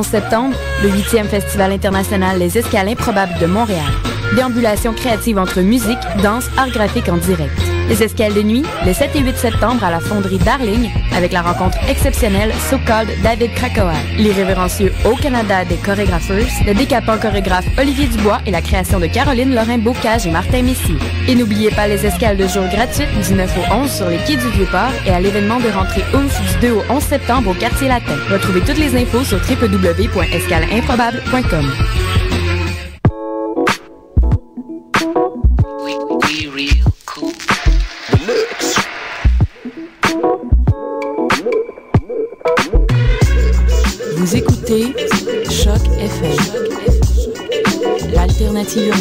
En septembre, le 8e Festival international Les Escales Improbables de Montréal. Déambulation créative entre musique, danse, art graphique en direct. Les escales de nuit, le 7 et 8 septembre à la fonderie Darling, avec la rencontre exceptionnelle So-Called David Krakoa. Les révérencieux Au Canada des chorégraphes, le décapant chorégraphe Olivier Dubois et la création de Caroline Lorrain Bocage et Martin Messi. Et n'oubliez pas les escales de jour gratuites du 9 au 11 sur les quais du Vieux-Port et à l'événement de rentrée OUF du 2 au 11 septembre au Quartier Latin. Retrouvez toutes les infos sur www.escaleimprobable.com. Active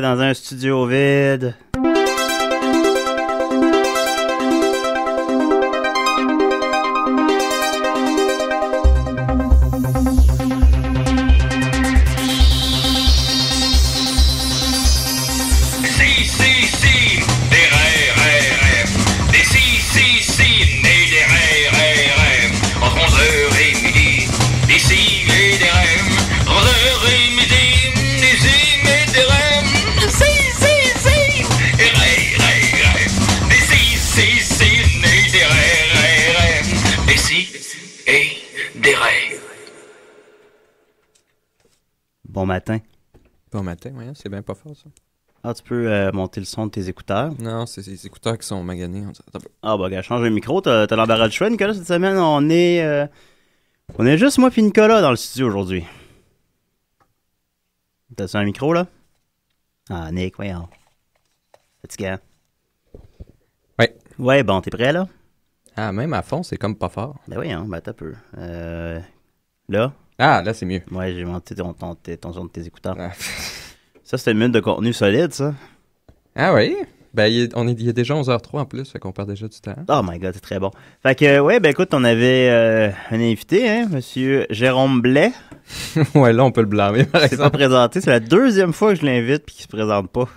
dans un studio vide, matin. Bon matin, oui, hein, c'est bien pas fort ça. Ah, tu peux euh, monter le son de tes écouteurs. Non, c'est les écouteurs qui sont maganés. Ah, bah, gars, change le micro. T'as l'embarras de choix, Nicolas, cette semaine. On est. Euh, on est juste moi et Nicolas dans le studio aujourd'hui. T'as-tu un micro, là? Ah, Nick, voyons. Petit gars. Ouais. Ouais, bon, t'es prêt, là? Ah, même à fond, c'est comme pas fort. Ben, hein, ben, t'as peu. Euh, là, ah, là, c'est mieux. Ouais, j'ai monté ton, ton, de tes écouteurs. Ah. ça, c'était une minute de contenu solide, ça. Ah oui? Ben, il est, on est, il déjà 11h03 en plus, fait qu'on perd déjà du temps. Oh my god, c'est très bon. Fait que, ouais, ben écoute, on avait euh, un invité, hein, monsieur Jérôme Blais. ouais, là, on peut le blâmer, par exemple. Il s'est pas présenté, c'est la deuxième fois que je l'invite puis qu'il se présente pas.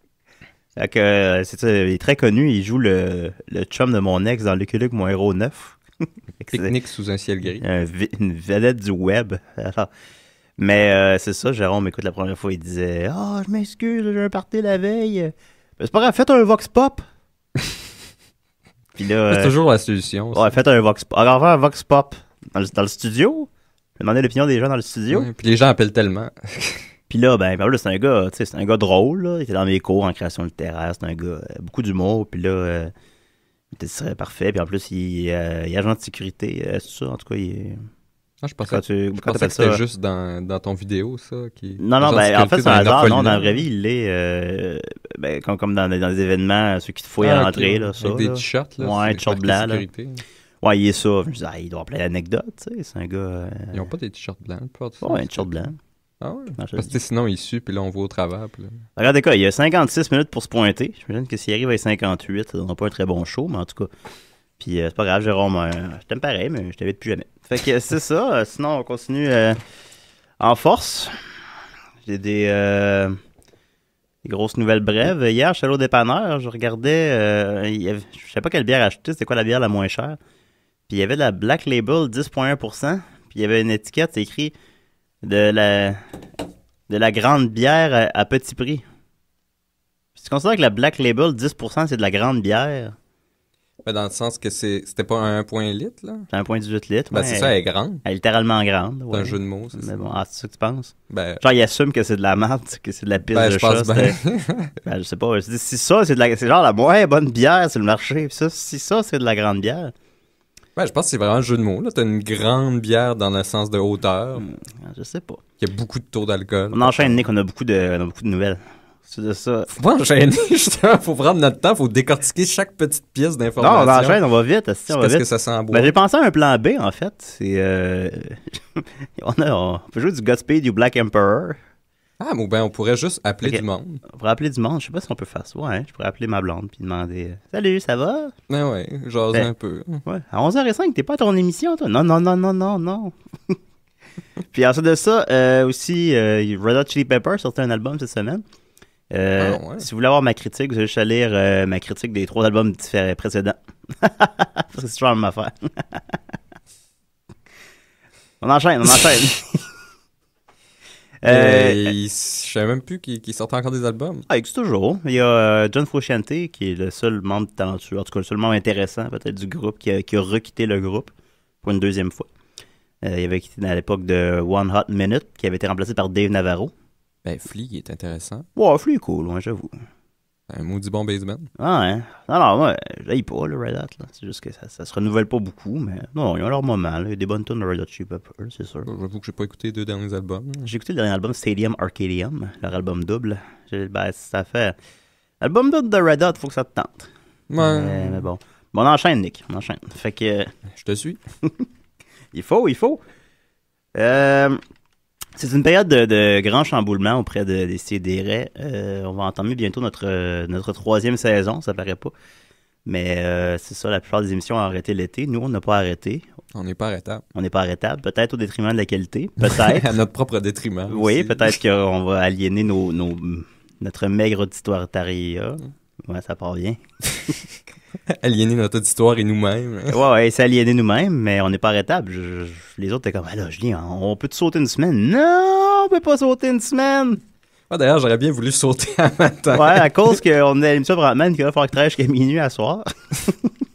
fait que, euh, c'est ça, il est très connu, il joue le, le chum de mon ex dans Lucky Luke, mon héros 9. Technique sous un ciel gris. une vedette du web. mais euh, c'est ça, Jérôme, écoute, la première fois, il disait Ah, oh, je m'excuse, j'ai un parti la veille. Ben, c'est pas grave, faites un vox pop. Puis C'est euh, toujours la solution. Ouais, faites un vox pop. Alors, un vox pop dans le, studio. Demandez l'opinion des gens dans le studio. puis les gens appellent tellement. Puis là, ben, ben c'est un gars, tu c'est un gars drôle, Il était dans mes cours en création littéraire, c'est un gars, euh, beaucoup d'humour. Puis là, ce serait parfait. Puis en plus, il, y euh, a agent de sécurité. Euh, c'est ça, en tout cas, il Ah, je pensais, quand tu, je quand pensais que c'était juste dans, dans, ton vidéo, ça. Qui... Non, non, ben, en fait, c'est un hasard. Non, dans la vraie vie, il est euh, ben, comme, comme dans, dans, les événements, ceux qui te fouillent à ah, l'entrée. Là, ça, Avec des t-shirts. Là, ouais, t shirt blanc Ouais, il est ça. Je me disais, ah, il doit avoir plein d'anecdotes. C'est un gars. Ils n'ont pas des t-shirts blancs, pas Ouais, un t-shirt blanc. Ah oui? Parce que sinon, il sue, puis là, on voit au travail. Regardez quoi, il y a 56 minutes pour se pointer. J'imagine que s'il arrive à 58, ça donnera pas un très bon show, mais en tout cas. Puis euh, c'est pas grave, Jérôme. Euh, je t'aime pareil, mais je t'invite plus jamais. Fait que c'est ça. Euh, sinon, on continue en force. J'ai des, grosses nouvelles brèves. Hier, chez l'eau dépanneur. Je regardais. Il je sais pas quelle bière acheter. C'était quoi la bière la moins chère? Puis il y avait la Black Label 10,1%. Puis il y avait une étiquette écrit de la, de la grande bière à, petit prix. tu considères que la Black Label, 10%, c'est de la grande bière. Ben, dans le sens que c'est, c'était pas un point litre, là? C'est 1.18 litre. Ben, c'est ça, elle est grande. Elle est littéralement grande. C'est un jeu de mots, c'est Mais ça. bon, ah, c'est que tu penses? Ben, genre, il assume que c'est de la merde, que c'est de la pisse ben, de je ben... je sais pas. Si ça, c'est de la, c'est genre la moins bonne bière sur le marché. si ça, c'est de la grande bière. Ouais, je pense que c'est vraiment un jeu de mots. Tu as une grande bière dans le sens de hauteur. Hmm, je sais pas. Il y a beaucoup de taux d'alcool. On enchaîne, Nick, on a beaucoup de, beaucoup de nouvelles. C'est de ça. Faut pas enchaîner, justement. Faut prendre notre temps. Faut décortiquer chaque petite pièce d'information. Non, on enchaîne, on va vite. Qu'est-ce que ça sent beau. Ben, j'ai pensé à un plan B, en fait. C'est, euh, on, a, on peut jouer du Godspeed du Black Emperor. Ah, bon ben on pourrait juste appeler du monde. On pourrait appeler du monde. Je sais pas si on peut faire ça. Ouais, hein. je pourrais appeler ma blonde puis demander euh, Salut, ça va Ben ouais, j'ose ben, un peu. Ouais, à 11h05, t'es pas à ton émission, toi Non, non, non, non, non, non. puis ensuite de ça, euh, aussi, euh, Red Hot Chili Pepper sortait un album cette semaine. Ah, si vous voulez avoir ma critique, vous allez juste lire ma critique des trois albums différents, précédents. Parce que c'est toujours ma affaire. on enchaîne, on enchaîne. Je euh, euh, je savais même plus qu'il sortait encore des albums. Ah, existe toujours. Il y a euh, John Frusciante, qui est le seul membre talentueux, en tout cas le seul membre intéressant peut-être du groupe, qui a, requitté le groupe pour une deuxième fois. il avait quitté à l'époque de One Hot Minute, qui avait été remplacé par Dave Navarro. Ben, Flea est intéressant. Ouais, Flea est cool, j'avoue. Un maudit bon basement. Ah ouais. Alors, ouais, j'aille pas le Red Hot. C'est juste que ça, ça se renouvelle pas beaucoup, mais non, ils ont leur moment. Il y a des bonnes tunes de Red Hot c'est sûr. J'avoue que j'ai pas écouté les deux derniers albums. J'ai écouté le dernier album Stadium Arcadium, leur album double. Ben, ça fait. Album double de Red Hot, faut que ça te tente. Ouais. Mais, mais bon. bon. On enchaîne, Nick. On enchaîne. Fait que. Je te suis. il faut, il faut. Euh. C'est une période de, de, grand chamboulement auprès des CDR. Euh, on va entendre bientôt notre, euh, notre troisième saison, ça paraît pas. Mais euh, c'est ça, la plupart des émissions ont arrêté l'été. Nous, on n'a pas arrêté. On n'est pas arrêtable. On n'est pas arrêtable, peut-être au détriment de la qualité, peut-être. à notre propre détriment. Oui, peut-être qu'on va aliéner nos, notre maigre tarie. Mm. Ouais, ça part bien. aliéner notre histoire et nous-mêmes. ouais, ouais, c'est aliéner nous-mêmes, mais on n'est pas arrêtable. les autres étaient comme, ah là, dis, on peut te sauter une semaine? Non, on peut pas sauter une semaine! Ouais, ah, D'ailleurs, j'aurais bien voulu sauter à matin. ouais, à cause qu'on a l'émission Brantman qu'il va faut que jusqu'à minuit à soir.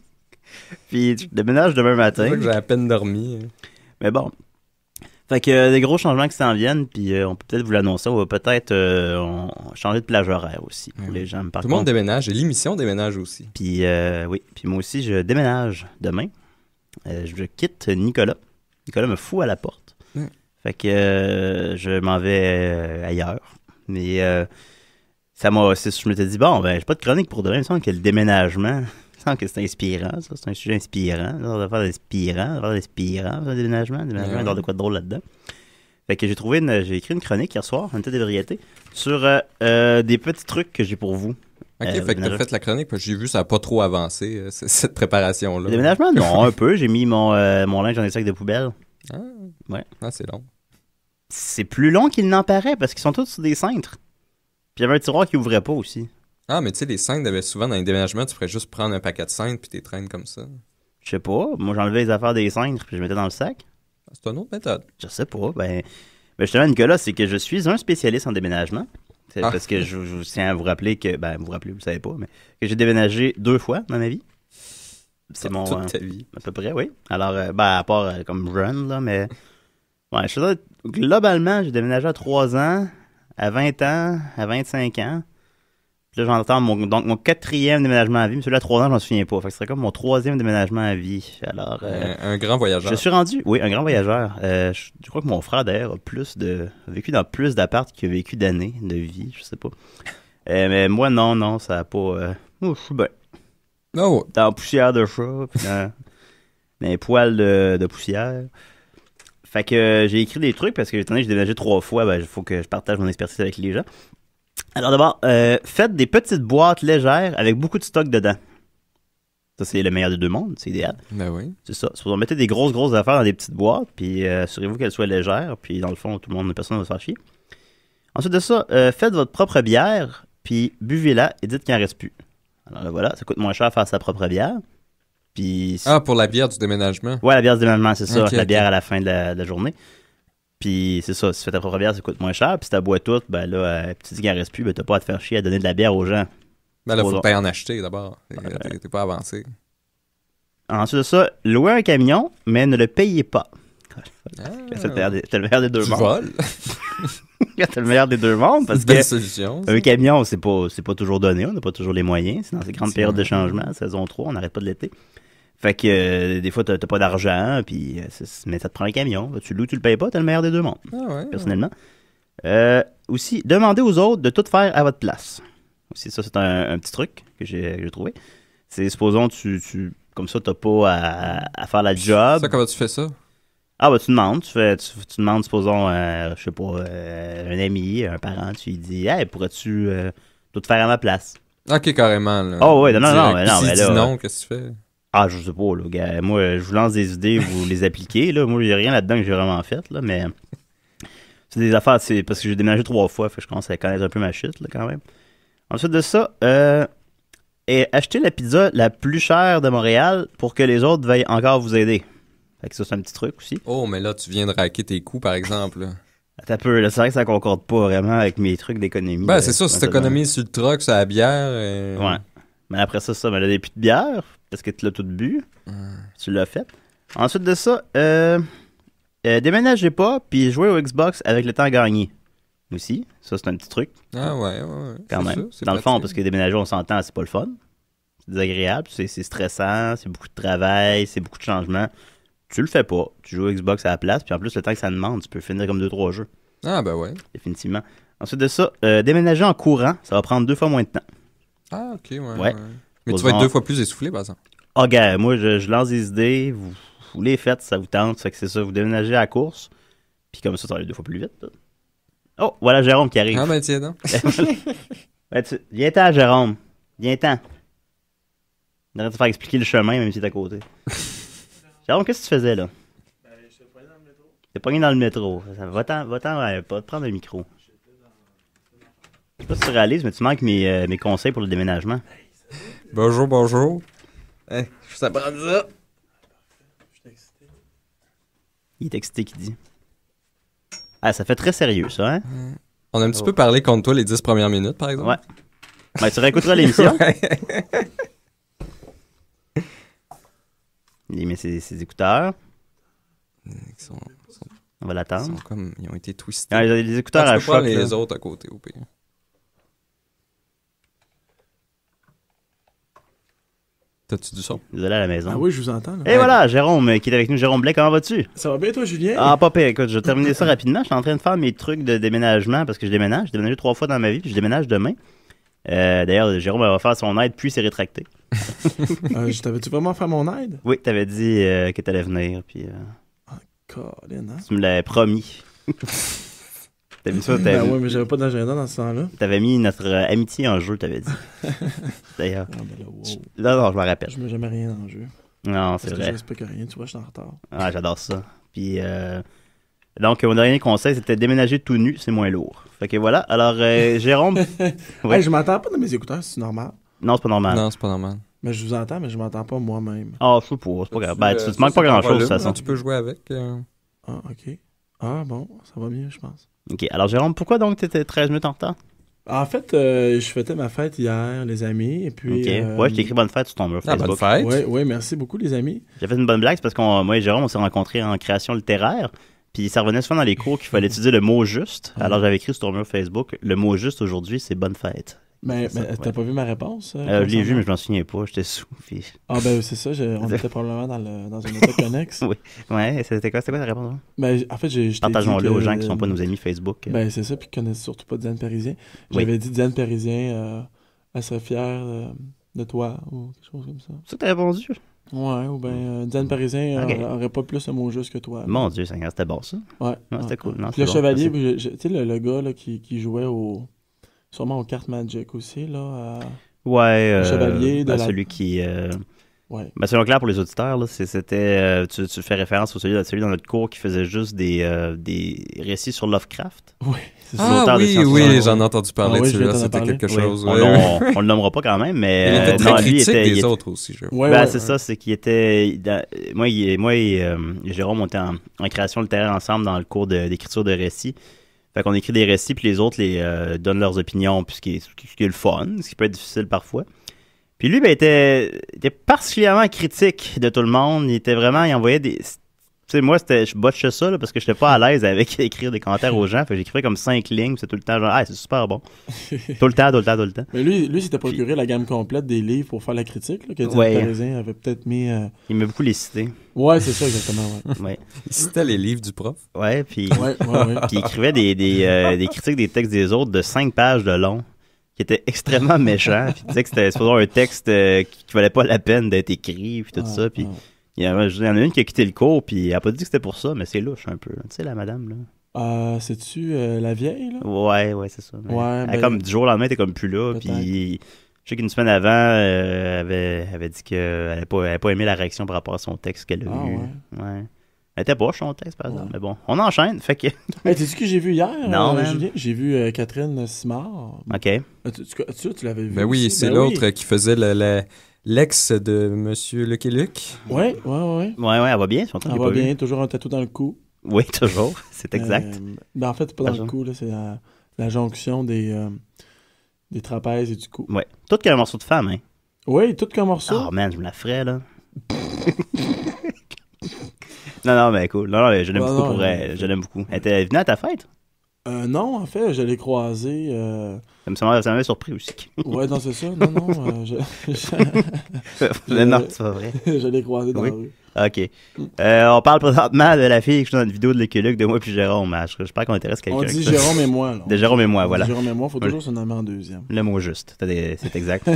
Puis je déménage demain matin. C'est que j'ai à peine dormi. Mais bon, fait que euh, des gros changements qui s'en viennent, puis euh, on peut peut-être vous l'annoncer. On va peut-être euh, changer de plage horaire aussi pour les gens. Tout le monde déménage l'émission déménage aussi. puis oui, puis moi aussi je déménage demain. je quitte Nicolas. Nicolas me fout à la porte. Fait que je m'en vais ailleurs. Mais ça m'a, aussi, je m'étais dit bon ben j'ai pas de chronique pour demain. Il me semble que le déménagement sens que c'est inspirant, ça. C'est un sujet inspirant. On va faire inspirant, on va faire un déménagement, déménagement, de quoi de drôle là-dedans. Fait que j'ai trouvé une, j'ai écrit une chronique hier soir, un tête de variété, sur euh, euh, des petits trucs que j'ai pour vous. Ok, euh, fait que la chronique, parce que j'ai vu, que ça n'a pas trop avancé, cette préparation-là. déménagement, non, un peu. J'ai mis mon, mon linge dans des sacs de poubelle. Ah. ouais. Ah, c'est long. C'est plus long qu'il n'en paraît, parce qu'ils sont tous sur des cintres. Puis il y avait un tiroir qui ouvrait pas aussi. Ah, mais tu sais, les cintres avaient souvent dans les déménagements, tu ferais juste prendre un paquet de et puis t'es traînes comme ça. Je sais pas. Moi, j'enlevais les affaires des cintres puis je mettais dans le sac. Ah, c'est une autre méthode. Je sais pas. Ben, ben, justement, Nicolas, c'est que je suis un spécialiste en déménagement. Ah. parce que je, tiens à vous rappeler que, ben, vous rappelez, vous savez pas, mais que j'ai déménagé deux fois dans ma vie. C'est mon. Toute euh, vie. À peu près, oui. Alors, euh, ben, à part euh, comme run, là, mais. Ouais, je sais globalement, j'ai déménagé à 3 ans, à 20 ans, à 25 ans là, j'entends mon, donc mon quatrième déménagement à vie, mais celui-là, trois ans, je m'en souviens pas. Fait ce serait comme mon troisième déménagement à vie. Alors, euh, un, grand voyageur. Je suis rendu, oui, un grand voyageur. Euh, je, crois que mon frère, d'ailleurs, a plus de, vécu dans plus d'appart qu'il a vécu d'années de vie, je sais pas. Euh, mais moi, non, non, ça n'a pas. Moi, je suis bien. Dans la poussière de chat, puis dans, les poils de, poussière. Fait que j'ai écrit des trucs parce que j'ai déménagé trois fois, ben, il faut que je partage mon expertise avec les gens. Alors d'abord, euh, faites des petites boîtes légères avec beaucoup de stock dedans. Ça, c'est le meilleur des deux mondes, c'est idéal. Ben oui. C'est ça. vous mettez des grosses, grosses affaires dans des petites boîtes, puis euh, assurez-vous qu'elles soient légères, puis dans le fond, tout le monde, personne ne va se faire chier. Ensuite de ça, euh, faites votre propre bière, puis buvez-la et dites qu'il en reste plus. Alors là, voilà, ça coûte moins cher à faire sa propre bière. Puis, ah, pour la bière du déménagement? Ouais, la bière du déménagement, c'est ça, la bière à la fin de la journée. Puis c'est ça, si tu fais ta propre bière, ça coûte moins cher. Puis si tu bois toute, ben là, euh, tu dis qu'il reste plus, ben t'as pas à te faire chier à donner de la bière aux gens. Ben là, faut pas en acheter d'abord. T'es pas avancé. Ensuite de ça, louer un camion, mais ne le payez pas. Quand ah. c'est le meilleur des, deux mondes. Vol. c'est le meilleur des deux mondes parce que solution, un camion, c'est pas, pas toujours donné, on n'a pas toujours les moyens. C'est dans ces grandes périodes de changement, saison 3, on n'arrête pas de l'été. Fait que euh, des fois, t'as pas d'argent, puis euh, mais ça te prend un camion. Tu loues, tu le payes pas, t'es le meilleur des deux mondes, ah personnellement. Euh, aussi, demander aux autres de tout faire à votre place. Aussi, ça, c'est un, petit truc que j'ai trouvé. C'est, supposons, tu, tu, comme ça, t'as pas à, faire la job. Ça, comment tu fais ça? Ah, bah, tu demandes. Tu, fais, demandes, supposons, je sais pas, un ami, un parent, tu lui dis, hey, pourrais-tu tout faire à ma place? Ok, carrément. Oh, ouais, non, non, non, mais là, non, qu'est-ce que tu fais? Ah, je sais pas, là, gars. Moi, je vous lance des idées, vous les appliquez, là. Moi, j'ai rien là-dedans que j'ai vraiment fait, là, mais c'est des affaires, c'est parce que j'ai déménagé trois fois, fait que je commence à connaître un peu ma chute là, quand même. Ensuite de ça, euh, et acheter la pizza la plus chère de Montréal pour que les autres veuillent encore vous aider. Fait que ça, c'est un petit truc aussi. Oh, mais là, tu viens de raquer tes coûts, par exemple. T'as peu, c'est vrai que ça concorde pas vraiment avec mes trucs d'économie. Bah, c'est sûr, c'est économie sur le truck, sur la bière. Euh, ouais. Mais après ça, ça, mais là, des de bière, parce que tu l'as tout bu. Tu l'as fait. Ensuite de ça, euh, euh, déménagez pas, puis jouez au Xbox avec le temps gagné. Aussi, ça c'est un petit truc. Ah ouais, ouais, Quand même. Dans le fond, parce que déménager, on s'entend, c'est pas le fun. C'est désagréable, c'est stressant, c'est beaucoup de travail, c'est beaucoup de changements. Tu le fais pas. Tu joues au Xbox à la place, puis en plus, le temps que ça demande, tu peux finir comme deux, trois jeux. Ah ben ouais. Définitivement. Ensuite de ça, déménagez euh, déménager en courant, ça va prendre deux fois moins de temps. Ah ok, ouais. ouais. Mais tu vas être deux fois plus essoufflé, par exemple. Ah, gars, moi, je, lance des idées, vous, les faites, ça vous tente, fait que c'est ça, vous déménagez à la course, puis comme ça, ça va aller deux fois plus vite. Oh, voilà Jérôme qui arrive. Ah, ben tiens, non. Viens-t'en, Jérôme. Viens-t'en. On devrait te faire expliquer le chemin, même si t'es à côté. Jérôme, qu'est-ce que tu faisais, là? Ben, je suis pas dans le métro. T'es pas dans le métro. Va-t'en, va-t'en, euh, prendre le micro. Je sais pas si tu réalises, mais tu manques mes, euh, mes conseils pour le déménagement. Bonjour, bonjour. Hein, je je ça prendre ça. Il est excité qui dit. Ah, ça fait très sérieux, ça, hein? On a un petit oh. peu parlé contre toi les 10 premières minutes, par exemple. Ouais. Ben, tu réécouteras l'émission. Il met ses, écouteurs. On va l'attendre. Ils, sont comme, ils ont été twistés. Ah, les, les écouteurs à les autres à côté, au pire. tu du son? Désolé à la maison. Ah oui, je vous entends. Et voilà, Jérôme euh, qui est avec nous. Jérôme Blais, comment vas-tu? Ça va bien, toi, Julien? Ah, pas pire. Écoute, je vais terminer ça rapidement. Je suis en train de faire mes trucs de déménagement parce que je déménage. J'ai déménagé trois fois dans ma vie, puis je déménage demain. Euh, d'ailleurs, Jérôme va faire son aide, puis s'est rétracté. Euh, t'avais-tu vraiment fait mon aide? Oui, t'avais dit que t'allais venir, puis. Oh, Colin, hein? Tu me l'avais promis. T'as t'avais. Ben oui, mais j'avais pas d'agenda dans ce temps-là. T'avais mis notre euh, amitié en jeu, t'avais dit. D'ailleurs. Non, ah, ben là, non, je m'en rappelle. Je mets jamais rien en jeu. Non, c'est vrai. Parce que rien, tu vois, je suis en retard. Ah, j'adore ça. Puis, euh... Donc, mon dernier conseil, c'était déménager tout nu, c'est moins lourd. Fait que voilà. Alors, euh, Jérôme. ouais. je m'entends pas dans mes écouteurs, c'est normal. Non, c'est pas normal. Non, c'est pas normal. Mais je vous entends, mais je m'entends pas moi-même. Ah, je c'est pas grave. Ben, tu, te manques pas grand-chose, ça Tu peux jouer avec. Euh. Ah, ok. Ah bon, ça va bien, je pense. OK. Alors, Jérôme, pourquoi donc tu étais 13 minutes en retard? En fait, euh, je fêtais ma fête hier, les amis, et puis... OK. Euh, oui, je écrit bonne fête sur ton mur ah, Facebook. bonne fête. Oui, merci beaucoup, les amis. J'ai fait une bonne blague, parce que moi et Jérôme, on s'est rencontrés en création littéraire, puis ça revenait souvent dans les cours qu'il fallait étudier le mot juste. Alors, j'avais écrit sur ton mur Facebook, le mot juste aujourd'hui, c'est bonne fête. Mais, t'as pas vu ma réponse? Euh, euh je l'ai vu, mais je m'en souviens pas. J'étais sous. Ah, ben c'est ça. on était probablement dans, le, dans une autre connexe. oui. Ouais, c'était quoi, quoi ta réponse? Hein? Ben, en fait, j'ai. Partageons-le aux gens qui sont pas nos amis Facebook. Euh. Ben, c'est ça, puis qui connaissent surtout pas Diane Parisien. J'avais dit Diane Parisien, euh, elle serait fière euh, de toi, ou quelque chose comme ça. C'est ça t'as répondu? Ouais, ou bien Diane Parisien n'aurait aurait pas plus le mot juste que toi. Mon Dieu, ça c'était bon ça. Ouais. c'était cool. le chevalier, tu sais, le, gars là, qui, qui jouait au. Sûrement aux cartes Magic aussi, là. ouais, euh, Chevalier. De Celui qui. Euh, ouais. Ben, selon clair pour les auditeurs, là. c'était euh, tu, tu, fais référence au celui, celui, dans notre cours qui faisait juste des, des récits sur Lovecraft. Oui. Ah oui, oui, j'en ai entendu parler ah de celui-là, c'était quelque chose. On, on, le nommera pas quand même, mais... Il était très critique des autres aussi, je ouais, ben, c'est ça, c'est qu'il était... Moi, moi et Jérôme, on était en, création littéraire ensemble dans le cours d'écriture de récits. Fait qu'on écrit des récits, puis les autres les, euh, donnent leurs opinions, puis ce qui, est, ce qui est le fun, ce qui peut être difficile parfois. Puis lui, ben, était, était particulièrement critique de tout le monde. Il était vraiment, il envoyait des moi, c'était, je botchais ça parce que je n'étais pas à l'aise avec écrire des commentaires aux gens. j'écrivais comme cinq lignes, c'est tout le temps genre, ah, c'est super bon. tout le temps, tout le temps, tout le temps. Mais lui, lui, s'était procuré la gamme complète des livres pour faire la critique, là, que ouais. Parisien avait peut-être mis. Euh, il met beaucoup les cités. Ouais, c'est ça, exactement. Ouais. Il citait les livres du prof. Ouais, puis, puis il écrivait des, des, euh, des critiques des textes des autres de cinq pages de long qui était extrêmement méchant. Puis disait que c'était un texte euh, qui, ne valait pas la peine d'être écrit, puis tout ça. Puis il y, en a une qui a quitté le cours, puis elle a pas dit que c'était pour ça, mais c'est louche un peu. Tu sais, la madame, là. Ah, euh, c'est-tu la vieille, là? Ouais, ouais, c'est ça. Ouais, elle, ben, comme, du jour au lendemain, t'es comme plus là, puis je sais qu'une semaine avant, elle, euh, avait, avait, dit qu'elle n'avait pas, pas aimé la réaction par rapport à son texte qu'elle a ah, Ouais. Elle était boche, son texte, par exemple. Mais bon, on enchaîne. Fait que. mais tu ce que j'ai vu hier, non, euh, Julien? J'ai vu euh, Catherine Simard. OK. tu, tu, tu, l'avais ben vu. Ben oui, c'est l'autre qui faisait le, le, L'ex de Monsieur Lucky Luke. Oui, oui, oui. Oui, ouais, elle va bien, surtout. Elle va bien, toujours un tatou dans le cou. Oui, toujours, c'est exact. Euh, ben en fait, pas dans le cou, c'est la, jonction des, euh, des trapèzes et du cou. Ouais, tout qu'un morceau de femme, hein. Oui, tout qu'un morceau. Oh man, je me la ferais, là. non, non, mais cool. Non, non, je l'aime beaucoup pour elle. Je l'aime beaucoup. Elle était venue à ta fête? Euh, non, en fait, je l'ai croisée ça m'avait surpris aussi. ouais, non, c'est ça. Non, non. Euh, je... Euh, non, c'est vrai. je l'ai croisé dans la rue. OK. Euh, on parle présentement de la fille qui joue dans une vidéo de l'écologue de moi puis Jérôme. Hein. Je, sais pas qu'on intéresse quelqu'un. On dit Jérôme et moi. De Jérôme et moi, voilà. Jérôme et moi, il faut toujours se nommer en deuxième. Le mot juste. C'est exact.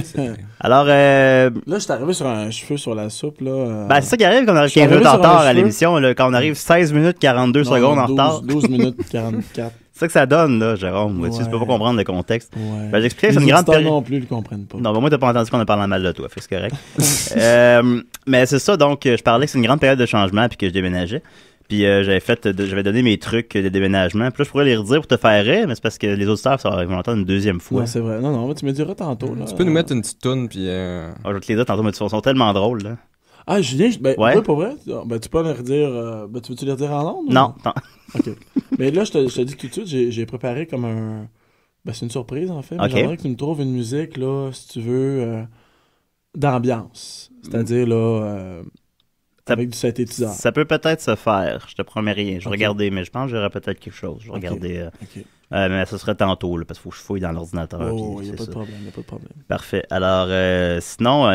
Alors. Euh... Là, je suis arrivé sur un cheveu sur la soupe. là. Ben, c'est ça qui arrive quand on arrive 15 minutes en retard à l'émission. Quand on arrive 16 minutes 42 secondes en retard. 12 minutes 44. C'est ça que ça donne, là, Jérôme. Tu peux pas comprendre le contexte. Ouais. Ben, j'expliquais c'est une grande période. non plus le comprennent pas. Non, ben, moi, t'as pas entendu qu'on a parlé mal de toi, c'est correct. euh, mais c'est ça, donc, euh, je parlais que c'est une grande période de changement puis que je déménageais. Puis euh, j'avais fait, euh, j'avais donné mes trucs de déménagement. Puis là, je pourrais les redire pour te faire rire, mais c'est parce que les auditeurs, ça, ils vont l'entendre une deuxième fois. Oui, c'est vrai. Non, non, tu me diras tantôt. Là. Tu peux nous mettre une petite toune, puis. Euh... Ah, les dire tantôt, mais ils sont tellement drôles, là. Ah, Julien, ben, ouais. pour vrai, ah, ben, tu peux me redire. ben, tu veux-tu les redire en ondes? Non, OK. Mais là, je te, je te dis tout de suite, j'ai préparé comme un ben, c'est une surprise, en fait. J'aimerais que tu me trouves une musique, là, si tu veux, euh, d'ambiance. C'est-à-dire, là, euh, avec du synthétiseur. Ça peut peut-être se faire. Je te promets rien. Je vais regarder, mais je pense que peut-être quelque chose. Je vais regarder. Euh, mais ce serait tantôt, parce qu'il faut que je fouille dans l'ordinateur. Oh, il n'y a, pas de problème, Parfait. Alors, sinon,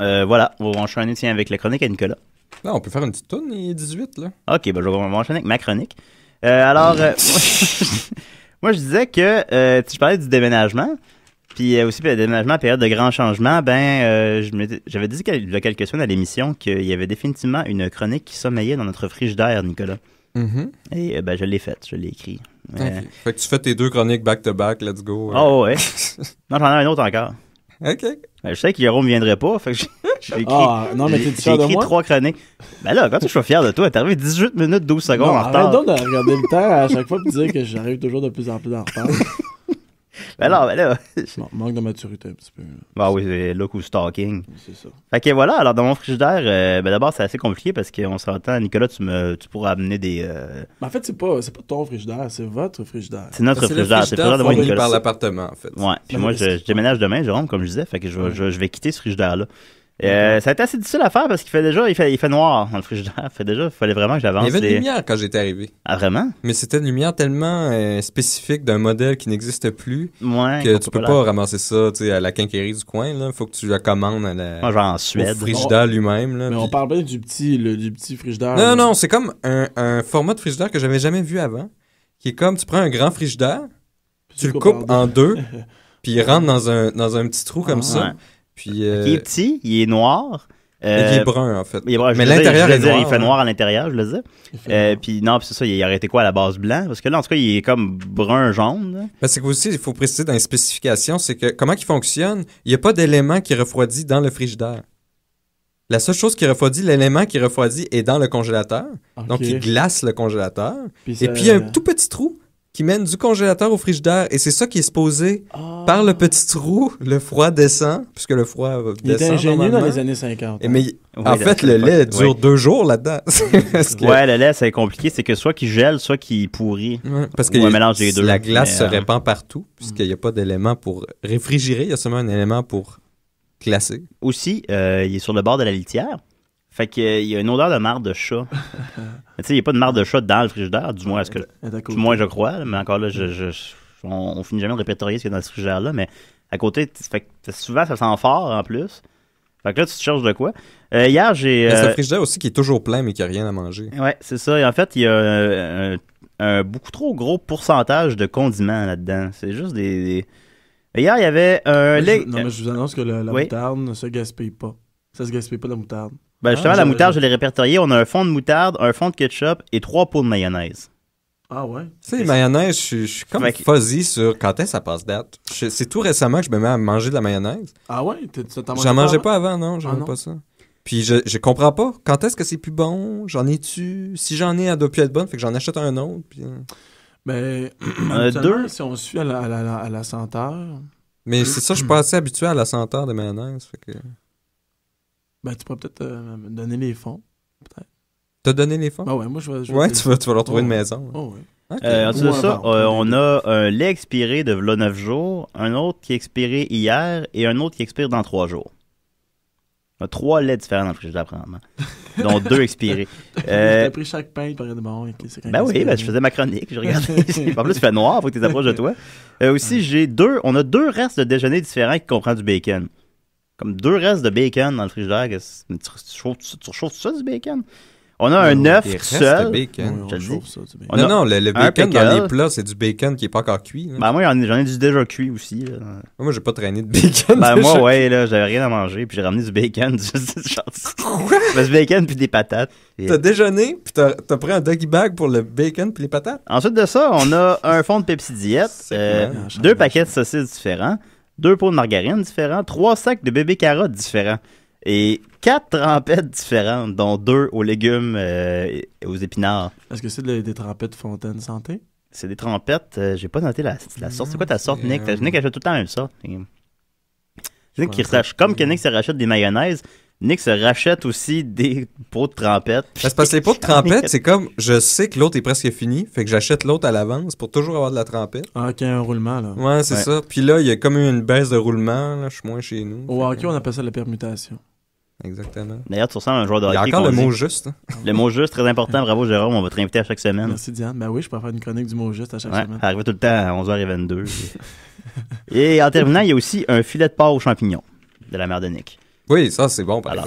voilà, on va enchaîner tiens, avec la chronique à Nicolas. Non, ah, on peut faire une petite tourne, il 18, là. Ok, ben, je vais enchaîner avec ma chronique. alors, Moi, je disais que, euh, tu je parlais du déménagement, puis euh, aussi le déménagement, période de grands changements, ben, euh, j'avais dit il y a quelques semaines à l'émission qu'il y avait définitivement une chronique qui sommeillait dans notre d'air, Nicolas. Mm-hmm. Et euh, ben, je l'ai faite, je l'ai écrite. Fait que tu fais tes deux chroniques back-to-back, let's go. Oh ouais. non, j'en ai une autre encore. OK. Ben, je sais que Jérôme ne viendrait pas. Fait que j'ai écrit, ah, non, mais écrit de moi? trois chroniques. Ben là, quand tu suis fier de toi, t'es arrivé 18 minutes 12 secondes en retard. Arrête donc de regarder le temps à chaque fois et dire que j'arrive toujours de plus en plus en retard. ben ben là. manque de maturité un petit peu. Bah oui, look ou stalking. C'est ça. Fait que voilà, alors dans mon frigidaire, euh, ben d'abord c'est assez compliqué parce qu'on s'entend, Nicolas, tu, me, tu pourras amener des. Euh, en fait, c'est pas, pas ton frigidaire, c'est votre frigidaire. C'est notre frigidaire, c'est le frigidaire, frigidaire de Nicolas. par l'appartement, en fait. Ouais, puis moi, je, déménage demain, Jérôme, comme je disais, fait que je, je, je vais quitter ce frigidaire-là. Euh, ça a été assez difficile à faire parce qu'il fait déjà, il fait, noir dans le frigidaire. Il déjà, il fallait vraiment que j'avance. Il y avait une lumière quand j'étais arrivé. Ah vraiment Mais c'était une lumière tellement euh, spécifique d'un modèle qui n'existe plus que tu peux pas, ramasser ça, à la quinquérie du coin. Il faut que tu la commandes à la. frigidaire lui-même. Mais on parle bien du petit, le, du petit frigidaire. Non, non, c'est comme un, format de frigidaire que j'avais jamais vu avant, qui est comme tu prends un grand frigidaire, tu le coupes en deux, puis il rentre dans un petit trou comme ah, ça. Euh, il est petit, il est noir. il est euh, brun, en fait. mais l'intérieur est noir. Il fait hein. noir à l'intérieur, je le disais. Euh, puis non, puis c'est ça, il aurait été quoi à la base blanc? Parce que là, en tout cas, il est comme brun-jaune. Parce que aussi, il faut préciser dans les spécifications, c'est que comment il fonctionne, il n'y a pas d'élément qui refroidit dans le frigidaire. La seule chose qui refroidit, l'élément qui refroidit est dans le congélateur. Donc, il glace le congélateur. Et puis, il y a un tout petit trou qui mène du congélateur au frigidaire et c'est ça qui est supposé par le petit trou, le froid descend puisque le froid descend. Euh, il était ingénieux dans les années 50. mais hein. en fait le lait dure deux jours là-dedans. Ouais, le lait c'est compliqué, c'est que soit qu'il gèle, soit qu'il pourrit. parce que mélange La glace se euh, répand partout puisqu'il n'y a pas d'élément pour réfrigérer, il y a seulement un élément pour classer. Aussi, euh, il est sur le bord de la litière. Fait qu'il y a une odeur de marre de chat. tu sais, il n'y a pas de marre de chat dans le frigidaire, du moins, que, du moins je crois. Mais encore là, on, finit jamais de répertorier ce qu'il y a dans ce frigidaire-là. Mais à côté, souvent, ça sent fort en plus. Fait que là, tu te cherches de quoi. Euh, hier, j'ai. C'est euh, frigidaire aussi qui est toujours plein, mais qui n'a rien à manger. Ouais, c'est ça. en fait, il y a euh, un, beaucoup trop gros pourcentage de condiments là-dedans. C'est juste des. Hier, il y avait un. lait Non, mais je vous annonce que la, moutarde ne se gaspille pas. Ça se gaspille pas la moutarde. Ben justement, ah, la moutarde, je l'ai répertoriée. On a un fond de moutarde, un fond de ketchup et trois pots de mayonnaise. Ah ouais? Tu sais, mayonnaise, je, suis comme fuzzy sur quand est-ce que ça passe date. C'est tout récemment que je me mets à manger de la mayonnaise. Ah ouais? J'en mangeais pas avant, non? J'en ah pas ça. Puis je, je comprends pas. Quand est-ce que c'est plus bon? J'en ai-tu? Si j'en ai, à deux plus être bonne, fait que j'en achète un autre. Puis... Hein. Ben, euh, Mais deux, si on suit à la, à la, à la senteur. Mais c'est ça, je suis pas assez habitué à la senteur de mayonnaise. Fait que... Ben, tu pourrais peut-être me euh, donner les fonds, peut-être. T'as donné les fonds? Oui, ben ouais, moi, je tu vas, tu vas leur trouver une maison. Oh, euh, en dessous de ça, euh, on a un lait expiré de 9 jours, un autre qui a expiré hier et un autre qui expire dans 3 jours. On a trois laits différents dans le frigidaire, apparemment. Dont deux expirés. Euh, J'ai pris chaque pain, il paraît de bon. ben oui, ben, je faisais ma chronique, je regardais. en plus, il fait noir, faut que tu t'approches de toi. Euh, aussi, j'ai deux, on a deux restes de déjeuner différents qui comprennent du bacon comme deux restes de bacon dans le frigidaire. Que tu, chauffes, ça du bacon? On a un œuf seul. Bacon. reste du bacon. non, non, le, bacon dans les plats, c'est du bacon qui n'est pas encore cuit. Ben, moi, j'en ai du déjà cuit aussi. Moi, Moi, j'ai pas traîné de bacon. Ben moi, ouais, là, j'avais rien à manger, puis j'ai ramené du bacon. Du... Quoi? du bacon puis des patates. Tu T'as déjeuné, puis t'as, as pris un doggy bag pour le bacon puis les patates. Ensuite de ça, on a un fond de Pepsi Diète, euh, deux paquets de saucisses différents deux pots de margarine différents, trois sacs de bébés carottes différents et quatre trempettes différentes, dont deux aux légumes et euh, aux épinards. Est-ce que c'est des trempettes Fontaine Santé? C'est des trempettes. Euh, j'ai pas noté la, la sorte. C'est quoi ta sorte, ah, Nick? Nick achète tout le temps une sorte. Euh, comme que Nick se rachète des mayonnaises, Nick se rachète aussi des pots de trempette. Ben, parce que les pots de trempette, c'est comme je sais que l'autre est presque fini, fait que j'achète l'autre à l'avance pour toujours avoir de la trempette. Ah, a un roulement là. Ouais, c'est ça. Puis là, il y a comme une baisse de roulement, là, je suis moins chez nous. Au hockey, on appelle ça la permutation. Exactement. D'ailleurs, tu ressembles un joueur de hockey. Il y a encore le mot juste. Hein. Le mot juste, très important. Bravo, Jérôme. On va te réinviter à chaque semaine. Merci, Diane. Ben oui, je pourrais faire une chronique du mot juste à chaque semaine. semaine. Arrive tout le temps à 11h22. et en terminant, il y a aussi un filet de porc aux champignons de la mère de Nick. Oui, ça, c'est bon, par Ça,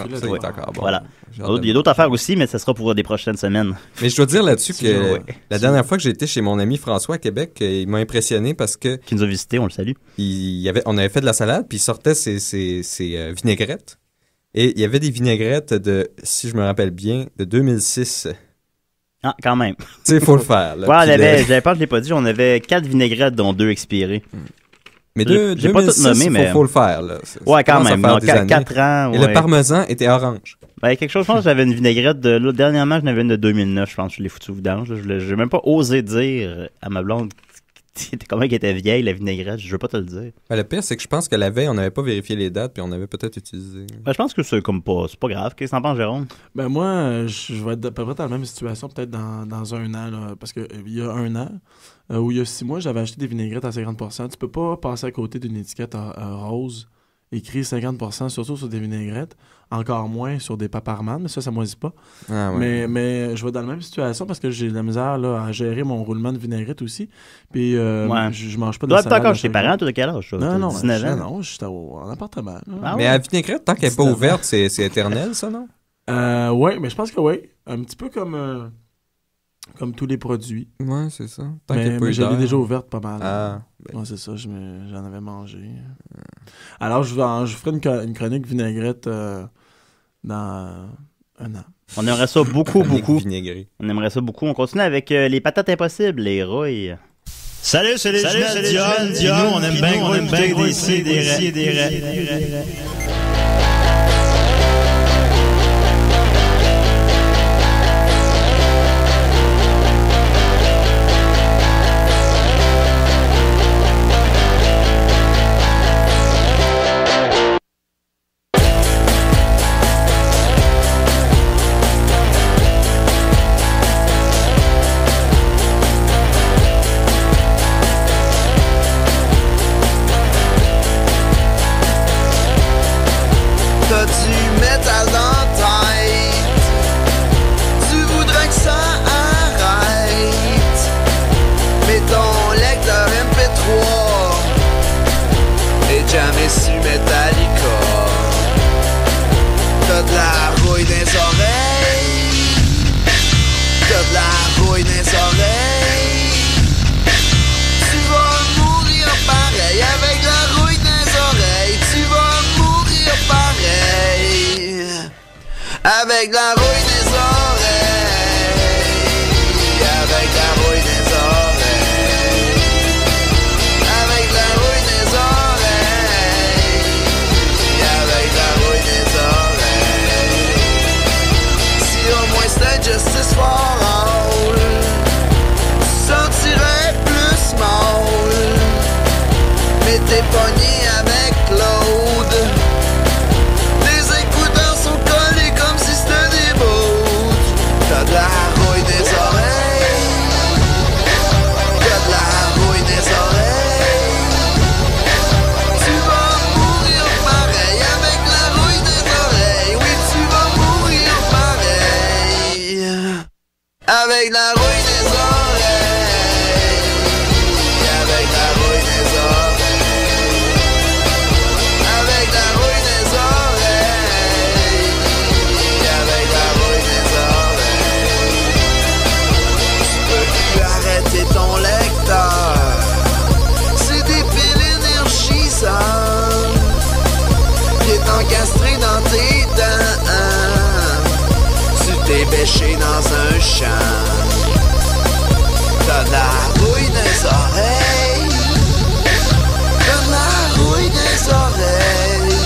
Voilà. Il y a d'autres affaires aussi, mais ça sera pour des prochaines semaines. Mais je dois dire là-dessus que la dernière fois que j'ai été chez mon ami François à Québec, euh, il m'a impressionné parce que. Qui nous a visité, on le salue. Il, avait, on avait fait de la salade, puis il sortait ses, ses, euh, vinaigrettes. Et il y avait des vinaigrettes de, si je me rappelle bien, de 2006. Ah, quand même. Tu sais, il faut le faire. ouais, j'avais je l'ai pas dit, on avait quatre vinaigrettes, dont deux expirées. Hmm. Mais deux, j'ai pas tout Faut, le euh, faire, Ouais, quand même. 4 ans. Et le parmesan était orange. Ben, quelque chose, je pense, j'avais une vinaigrette de. dernièrement, j'en avais une de 2009, je pense. Je l'ai foutu au Je n'ai même pas osé dire à ma blonde comment qu'elle était vieille, la vinaigrette, je veux pas te le dire. Mais le pire, c'est que je pense que la veille, on n'avait pas vérifié les dates, puis on avait peut-être utilisé. Ben, je pense que c'est comme pas, c'est pas grave. Qu'est-ce que t'en penses, Jérôme? Ben, moi, je vais être à peu près dans la même situation, peut-être dans, un an, parce qu'il euh, y a un an, euh, où il y a six mois, j'avais acheté des vinaigrettes à 50 Tu peux pas passer à côté d'une étiquette euh, rose écrit 50 surtout sur des vinaigrettes encore moins sur des paparmanes, mais ça, ça moisit pas. Ah, mais, mais je vais dans la même situation parce que j'ai de la misère là, à gérer mon roulement de vinaigrette aussi. Puis euh, je, ne mange pas de salade. Tu encore chez tes parents, tu de quel âge? Non, non, non, je suis en appartement. Ah mais la vinaigrette, tant qu'elle n'est pas ouverte, c'est éternel, ça, non? Euh, oui, mais je pense que oui. Un petit peu comme, euh, comme tous les produits. Oui, c'est ça. Tant mais, mais déjà ouverte pas mal. Ah, ben. c'est ça, j'en avais mangé. Alors, je, vous ferai une, chronique vinaigrette dans ben, un an. On aimerait ça beaucoup, beaucoup. On aimerait ça beaucoup. On continue avec euh, les patates impossibles, les rouilles. Salut, c'est les Salut, Dion, Dion. Nous, on aime bien, on aime bien des, des, des, des, like love. avec la rue Dans la rouille des oreilles. T'as la rouille des oreilles.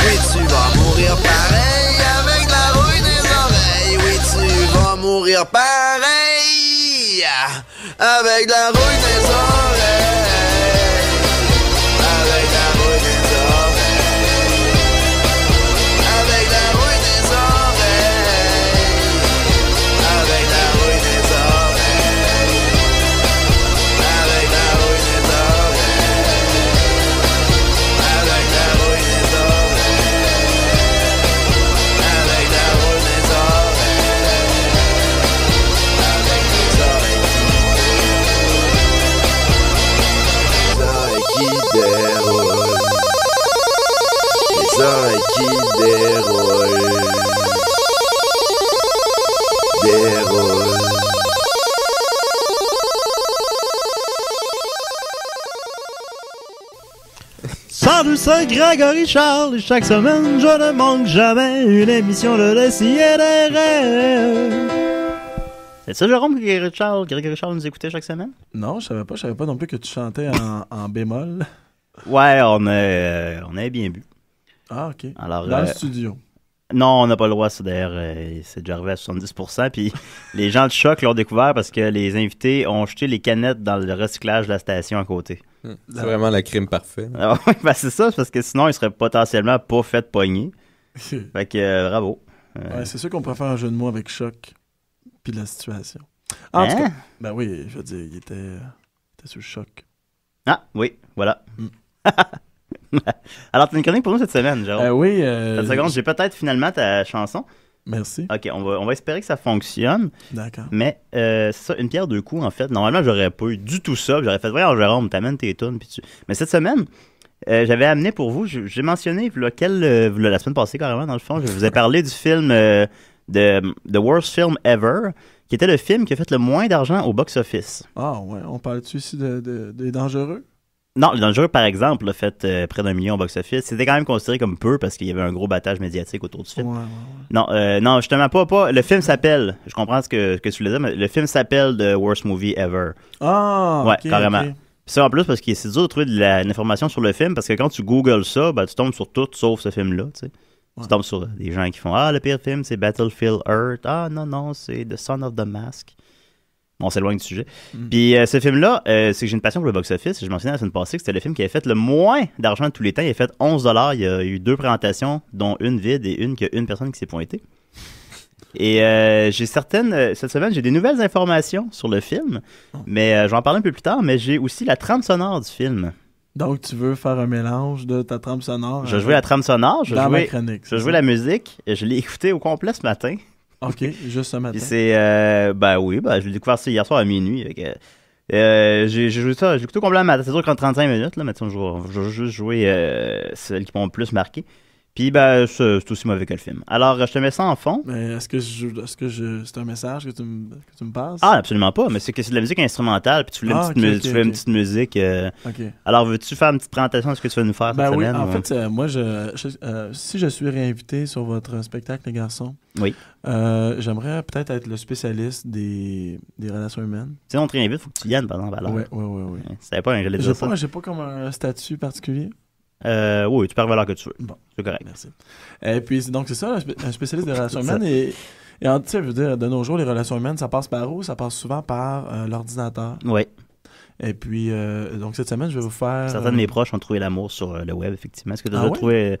Oui, tu vas mourir pareil avec la rouille des oreilles. Oui, tu vas mourir pareil avec la rouille des oreilles. c'est Grégory Charles. Et chaque semaine, je ne manque jamais une émission de la C'est ça, Jérôme, que Grégory Charles, nous écoutait chaque semaine? Non, je savais pas. Je savais pas non plus que tu chantais en, bémol. Ouais, on a, euh, on a bien bu. Ah, OK. Alors, Dans le euh, studio. Non, on n'a pas le droit, ça d'ailleurs. Euh, c'est déjà arrivé à 70%. Puis les gens de choc l'ont découvert parce que les invités ont jeté les canettes dans le recyclage de la station à côté. Hmm. C'est vraiment le crime parfait. Ah ben, c'est ça, parce que sinon, il serait potentiellement pas fait poignet. fait que euh, bravo. Euh, c'est sûr qu'on préfère un jeu de mots avec choc puis la situation. Ah, en tout hein? cas, ben oui, je veux dire, il était, sous choc. Ah, oui, voilà. Hmm. Alors, tu une chronique pour nous cette semaine, Jérôme. Euh, oui. seconde, j'ai peut-être finalement ta chanson. Merci. OK, on va, espérer que ça fonctionne. D'accord. Mais euh, ça, une pierre deux coups, en fait. Normalement, j'aurais pas eu du tout ça. J'aurais fait, voyons, Jérôme, t'amènes tes tunes. tu... Mais cette semaine, euh, j'avais amené pour vous, j'ai mentionné, lequel euh, la semaine passée carrément, dans le fond, je vous ai parlé du film euh, de The Worst Film Ever, qui était le film qui a fait le moins d'argent au box-office. Ah ouais, on parle-tu ici de, des dangereux? Non, le jeu, par exemple, le fait euh, près d'un million au box-office. C'était quand même considéré comme peu parce qu'il y avait un gros battage médiatique autour du film. Non, euh, non, justement pas, pas. Le film s'appelle, je comprends ce que, que tu voulais dire, mais le film s'appelle The Worst Movie Ever. Ah! ouais, carrément. C'est en plus, parce que c'est dur de trouver de l'information sur le film parce que quand tu googles ça, bah, tu tombes sur tout sauf ce film-là, Tu tombes sur des gens qui font Ah, le pire film, c'est Battlefield Earth. Ah, non, non, c'est The Son of the Mask on s'éloigne du sujet. Mm. Puis euh, ce film-là, euh, c'est que j'ai une passion pour le box-office. Je mentionnais la semaine passée que c'était le film qui avait fait le moins d'argent de tous les temps. Il a fait 11 dollars. Il y a eu deux présentations, dont une vide et une a une personne qui s'est pointée. Et euh, j'ai certaines, cette semaine, j'ai des nouvelles informations sur le film, oh. mais je vais en parler un peu plus tard, mais j'ai aussi la trame sonore du film. Donc, tu veux faire un mélange de ta trame sonore? Je jouais la trame sonore, je jouais, je la musique, je l'ai écoutée au complet ce matin, OK, juste ce matin. c'est, euh, ben oui, ben, je l'ai découvert ça hier soir à minuit. Euh, j'ai joué ça, j'ai plutôt complet ma C'est sûr qu'en 35 minutes, là, mais je vais juste jouer euh, celles qui m'ont le plus marqué. Puis, ben, c'est aussi mauvais que le film. Alors, je te mets ça en fond. Mais est-ce que, ce c'est un message que tu, me, que tu me passes? Ah, absolument pas. Mais c'est que c'est de la musique instrumentale. Puis, tu voulais, une, ah, petite, une petite musique. Euh. Alors, veux-tu faire une petite présentation de ce que tu vas nous faire cette ben oui, semaine, En fait, euh, moi, je, euh, si je suis réinvité sur votre spectacle, les garçons, oui. j'aimerais peut-être être le spécialiste des, des relations humaines. Si on te réinvite, il faut que tu viennes, par exemple. Oui, oui, oui. C'est pas un jeu j'ai pas, j'ai pas comme un statut particulier. Euh, oui, tu peux arriver que tu veux. Bon. C'est correct. Merci. Et euh, puis, donc, c'est ça, un spécialiste des relations humaines. Et, en, tu je veux dire, de nos jours, les relations humaines, ça passe par où? Ça passe souvent par euh, l'ordinateur. Oui. Et puis, donc, cette semaine, je vais vous faire... Certains de mes proches ont trouvé l'amour sur le web, effectivement. Est-ce que tu as ah déjà trouvé...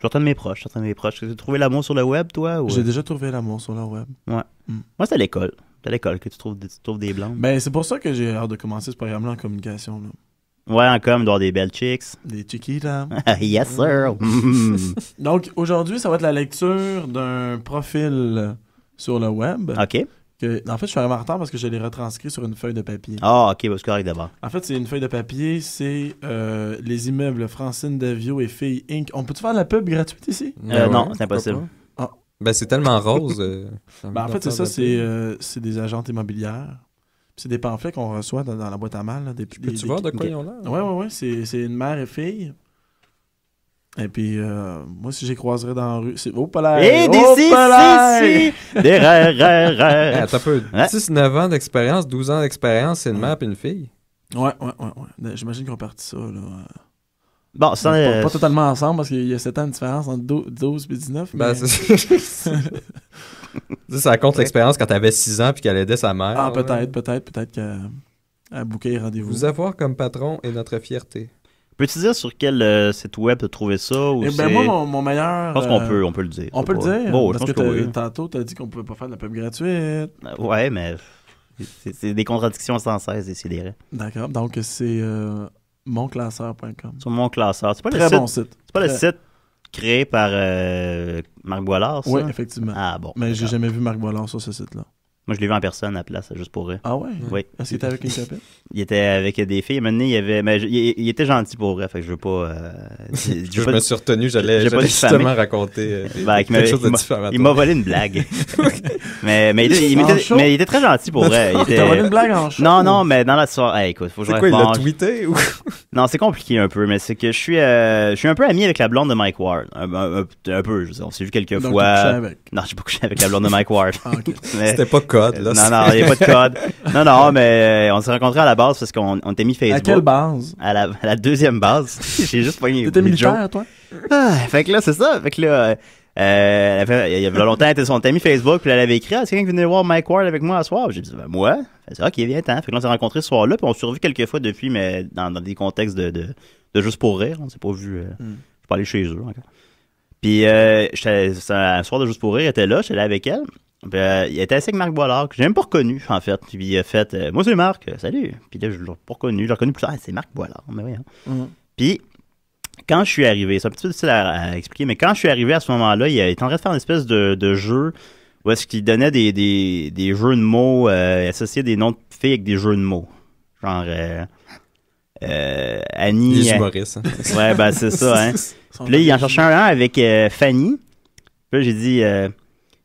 J'entends de mes proches, certains de mes proches. Est-ce que tu as trouvé l'amour sur le web, toi? J'ai déjà trouvé l'amour sur le web. Ouais. Hmm. Moi, c'est à l'école. C'est à l'école que tu trouves, des, trouves des blancs. Ben, c'est pour ça que j'ai hâte de commencer ce programme-là en communication, là. Ouais, comme dans des belles chicks. Des là. yes, sir. Donc, aujourd'hui, ça va être la lecture d'un profil sur le web. OK. en fait, je suis un en parce que je l'ai retranscrit sur une feuille de papier. Ah, OK, bah, c'est correct d'abord. En fait, c'est une feuille de papier, c'est euh, les immeubles Francine Davio et Fille Inc. On peut-tu faire la pub gratuite ici? Euh, euh, non, c'est impossible. Ah. Ben, c'est tellement rose. ben, en fait, c'est ça, c'est des agentes immobilières c'est des pamphlets qu'on reçoit dans, la boîte à mal. Là, des, Peux-tu voir de quoi ils ont l'air? Oui, oui, oui. C'est une mère et fille. Et puis, euh, moi, si j'y croiserais dans la rue, c'est au palais! Hé, des si, Des rêves, rires, rires. T'as un peu. 6-9 hein? ans d'expérience, 12 ans d'expérience, c'est une mère et une fille? Ouais, ouais, ouais. ouais. J'imagine qu'on partit ça, là. Bon, c'est pas, totalement ensemble parce qu'il y a 7 ans de différence entre 12 et 19. Ben, c'est ça compte l'expérience quand t'avais 6 ans puis qu'elle aidait sa mère. Ah, peut-être, peut-être, peut-être qu'à bouquet rendez-vous. Vous avoir comme patron est notre fierté. Peux-tu dire sur quel euh, site web tu trouvé ça ou eh ben moi, mon, meilleur. Je pense qu'on euh, peut, on peut le dire. On peut le dire. Bon, je pense que, tantôt, tu as dit qu'on pouvait pas faire de la pub gratuite. Euh, ouais, mais c'est des contradictions sans cesse, décidérées. D'accord. Donc, c'est monclasseur.com. Sur monclasseur. C'est pas le site. bon C'est pas le site créé par euh, Marc Boilard, Oui, effectivement. Ah bon. Mais j'ai jamais vu Marc Boilard sur ce site-là. Moi, je l'ai vu en personne à la place, juste pour vrai. Ah ouais? Oui. Est-ce ah, qu'il était avec une copine? il était avec des filles. Maintenant, il avait. Mais ben, il, était gentil pour vrai. Fait que je veux pas. Euh, je, je me suis retenu, j'allais justement raconter euh, ben, quelque chose de différent. Il m'a volé une blague. mais, mais, il, était, mais il était très gentil pour vrai. Il t'a volé une blague en show? Non, non, mais dans la soirée. écoute, faut quoi, il l'a tweeté ou? non, c'est compliqué un peu, mais c'est que je suis, euh, je suis un peu ami avec la blonde de Mike Ward. Un, peu, je sais, on s'est vu quelques fois. Avec. Non, j'ai pas couché avec la blonde de Mike Ward. Ah, c'était pas non, non, il n'y a pas de code. Non, non, mais euh, on s'est rencontrés à la base parce qu'on on t'a mis Facebook. À quelle base? À la, deuxième base. J'ai juste pogné. T'étais militaire, toi? Ah, fait que là, c'est ça. Fait que là... Euh, il y a longtemps, elle était son ami Facebook, puis elle avait écrit, ah, c'est quelqu'un qui venait voir Mike Ward avec moi à soir. J'ai dit, ben, moi? Elle dit, ok, viens, t'en. Fait que là, on s'est rencontrés ce soir-là, puis on survit quelques fois depuis, mais dans, des contextes de, de, juste pour rire. On s'est pas vu. parler euh, hmm. Je suis pas allé chez eux encore. Puis, euh, un soir de juste pour rire, elle était là, j'étais là avec elle. Ben, il était assez avec Marc Boilard, que j'ai même pas reconnu, en fait. Puis il a fait euh, Moi, c'est Marc, euh, salut. Puis là, je l'ai pas reconnu. Je l'ai reconnu plus tard. Ah, c'est Marc Boilard, mais oui. Mm-hmm. Puis, quand je suis arrivé, c'est un petit peu difficile à, expliquer, mais quand je suis arrivé à ce moment-là, il était en train de faire une espèce de, de jeu où est-ce qu'il donnait des, des, des, jeux de mots, euh, associés des noms de filles avec des jeux de mots. Genre. Annie. Des hein. Ouais, ben c'est ça, hein. Puis là, il en cherchait un avec Fanny. Puis là, j'ai dit